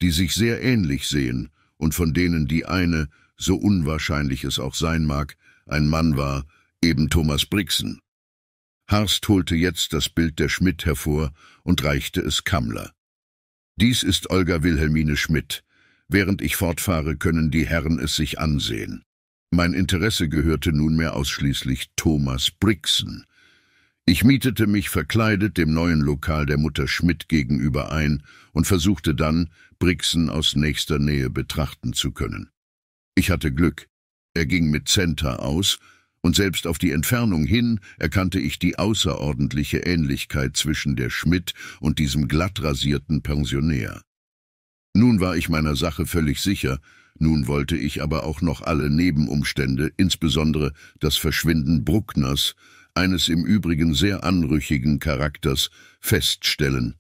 die sich sehr ähnlich sehen und von denen die eine, so unwahrscheinlich es auch sein mag, ein Mann war, eben Thomas Brixen. Harst holte jetzt das Bild der Schmidt hervor und reichte es Kammler. Dies ist Olga Wilhelmine Schmidt. Während ich fortfahre, können die Herren es sich ansehen. Mein Interesse gehörte nunmehr ausschließlich Thomas Brixen. Ich mietete mich verkleidet dem neuen Lokal der Mutter Schmidt gegenüber ein und versuchte dann, Brixen aus nächster Nähe betrachten zu können. Ich hatte Glück. Er ging mit Centa aus, und selbst auf die Entfernung hin erkannte ich die außerordentliche Ähnlichkeit zwischen der Schmidt und diesem glattrasierten Pensionär. Nun war ich meiner Sache völlig sicher, nun wollte ich aber auch noch alle Nebenumstände, insbesondere das Verschwinden Bruckners, eines im Übrigen sehr anrüchigen Charakters, feststellen.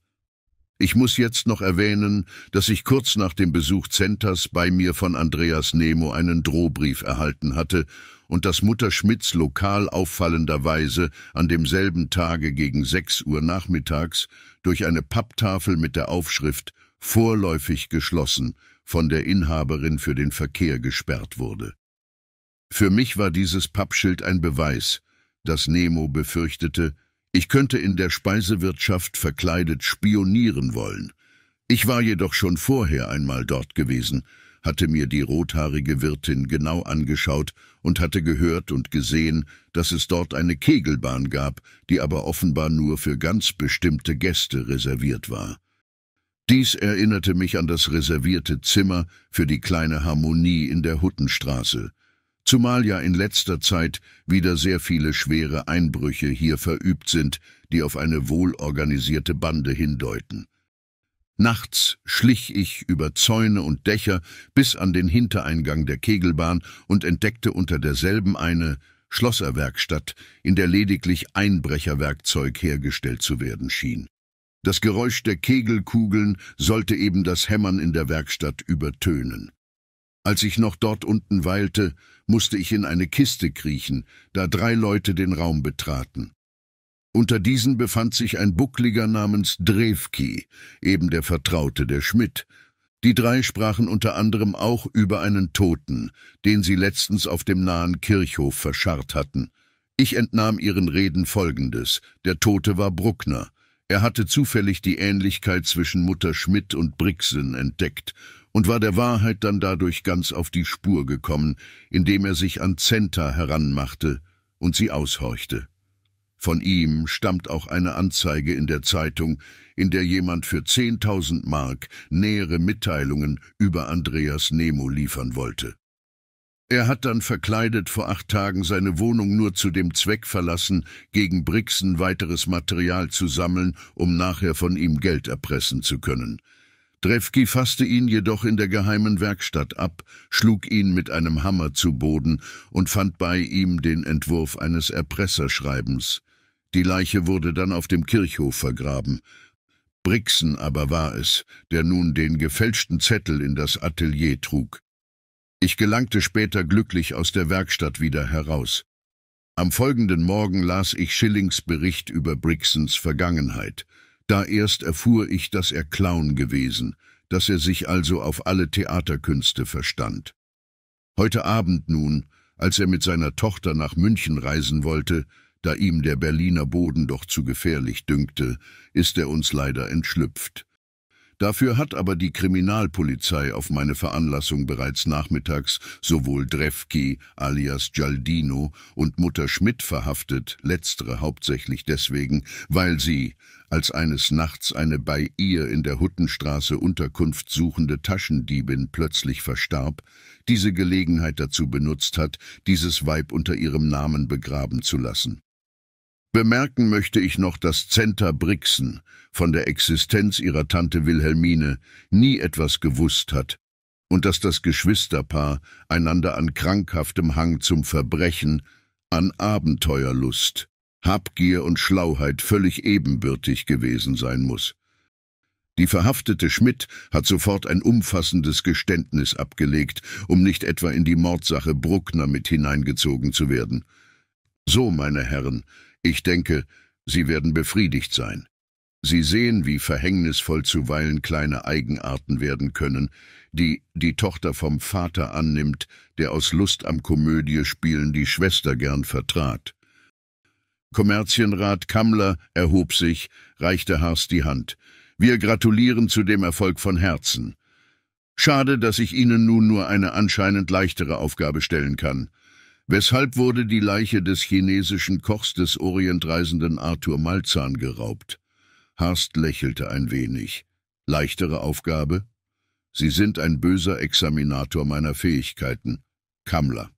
Ich muss jetzt noch erwähnen, dass ich kurz nach dem Besuch Centers bei mir von Andreas Nemo einen Drohbrief erhalten hatte und dass Mutter Schmitz lokal auffallenderweise an demselben Tage gegen 6 Uhr nachmittags durch eine Papptafel mit der Aufschrift vorläufig geschlossen von der Inhaberin für den Verkehr gesperrt wurde. Für mich war dieses Pappschild ein Beweis, dass Nemo befürchtete, ich könnte in der Speisewirtschaft verkleidet spionieren wollen. Ich war jedoch schon vorher einmal dort gewesen, hatte mir die rothaarige Wirtin genau angeschaut und hatte gehört und gesehen, dass es dort eine Kegelbahn gab, die aber offenbar nur für ganz bestimmte Gäste reserviert war. Dies erinnerte mich an das reservierte Zimmer für die kleine Harmonie in der Huttenstraße, zumal ja in letzter Zeit wieder sehr viele schwere Einbrüche hier verübt sind, die auf eine wohlorganisierte Bande hindeuten. Nachts schlich ich über Zäune und Dächer bis an den Hintereingang der Kegelbahn und entdeckte unter derselben eine Schlosserwerkstatt, in der lediglich Einbrecherwerkzeug hergestellt zu werden schien. Das Geräusch der Kegelkugeln sollte eben das Hämmern in der Werkstatt übertönen. Als ich noch dort unten weilte, musste ich in eine Kiste kriechen, da drei Leute den Raum betraten. Unter diesen befand sich ein Buckliger namens Drewki, eben der Vertraute der Schmidt. Die drei sprachen unter anderem auch über einen Toten, den sie letztens auf dem nahen Kirchhof verscharrt hatten. Ich entnahm ihren Reden Folgendes. Der Tote war Bruckner. Er hatte zufällig die Ähnlichkeit zwischen Mutter Schmidt und Brixen entdeckt und war der Wahrheit dann dadurch ganz auf die Spur gekommen, indem er sich an Zenta heranmachte und sie aushorchte. Von ihm stammt auch eine Anzeige in der Zeitung, in der jemand für 10.000 Mark nähere Mitteilungen über Andreas Nemo liefern wollte. Er hat dann verkleidet vor acht Tagen seine Wohnung nur zu dem Zweck verlassen, gegen Brixen weiteres Material zu sammeln, um nachher von ihm Geld erpressen zu können. Drewski fasste ihn jedoch in der geheimen Werkstatt ab, schlug ihn mit einem Hammer zu Boden und fand bei ihm den Entwurf eines Erpresserschreibens. Die Leiche wurde dann auf dem Kirchhof vergraben. Brixen aber war es, der nun den gefälschten Zettel in das Atelier trug. Ich gelangte später glücklich aus der Werkstatt wieder heraus. Am folgenden Morgen las ich Schillings Bericht über Brixens Vergangenheit. Da erst erfuhr ich, dass er Clown gewesen, dass er sich also auf alle Theaterkünste verstand. Heute Abend nun, als er mit seiner Tochter nach München reisen wollte, da ihm der Berliner Boden doch zu gefährlich dünkte, ist er uns leider entschlüpft. Dafür hat aber die Kriminalpolizei auf meine Veranlassung bereits nachmittags sowohl Drefki alias Gialdino und Mutter Schmidt verhaftet, letztere hauptsächlich deswegen, weil sie, als eines Nachts eine bei ihr in der Huttenstraße Unterkunft suchende Taschendiebin plötzlich verstarb, diese Gelegenheit dazu benutzt hat, dieses Weib unter ihrem Namen begraben zu lassen. Bemerken möchte ich noch, dass Zenta Brixen von der Existenz ihrer Tante Wilhelmine nie etwas gewusst hat und dass das Geschwisterpaar einander an krankhaftem Hang zum Verbrechen, an Abenteuerlust, Habgier und Schlauheit völlig ebenbürtig gewesen sein muss. Die verhaftete Schmidt hat sofort ein umfassendes Geständnis abgelegt, um nicht etwa in die Mordsache Bruckner mit hineingezogen zu werden. So, meine Herren, ich denke, Sie werden befriedigt sein. Sie sehen, wie verhängnisvoll zuweilen kleine Eigenarten werden können, die die Tochter vom Vater annimmt, der aus Lust am Komödiespielen die Schwester gern vertrat. Kommerzienrat Kammler erhob sich, reichte Haas die Hand. Wir gratulieren zu dem Erfolg von Herzen. Schade, dass ich Ihnen nun nur eine anscheinend leichtere Aufgabe stellen kann. Weshalb wurde die Leiche des chinesischen Kochs des orientreisenden Arthur Malzahn geraubt? Harst lächelte ein wenig. Leichtere Aufgabe? Sie sind ein böser Examinator meiner Fähigkeiten. Kammler.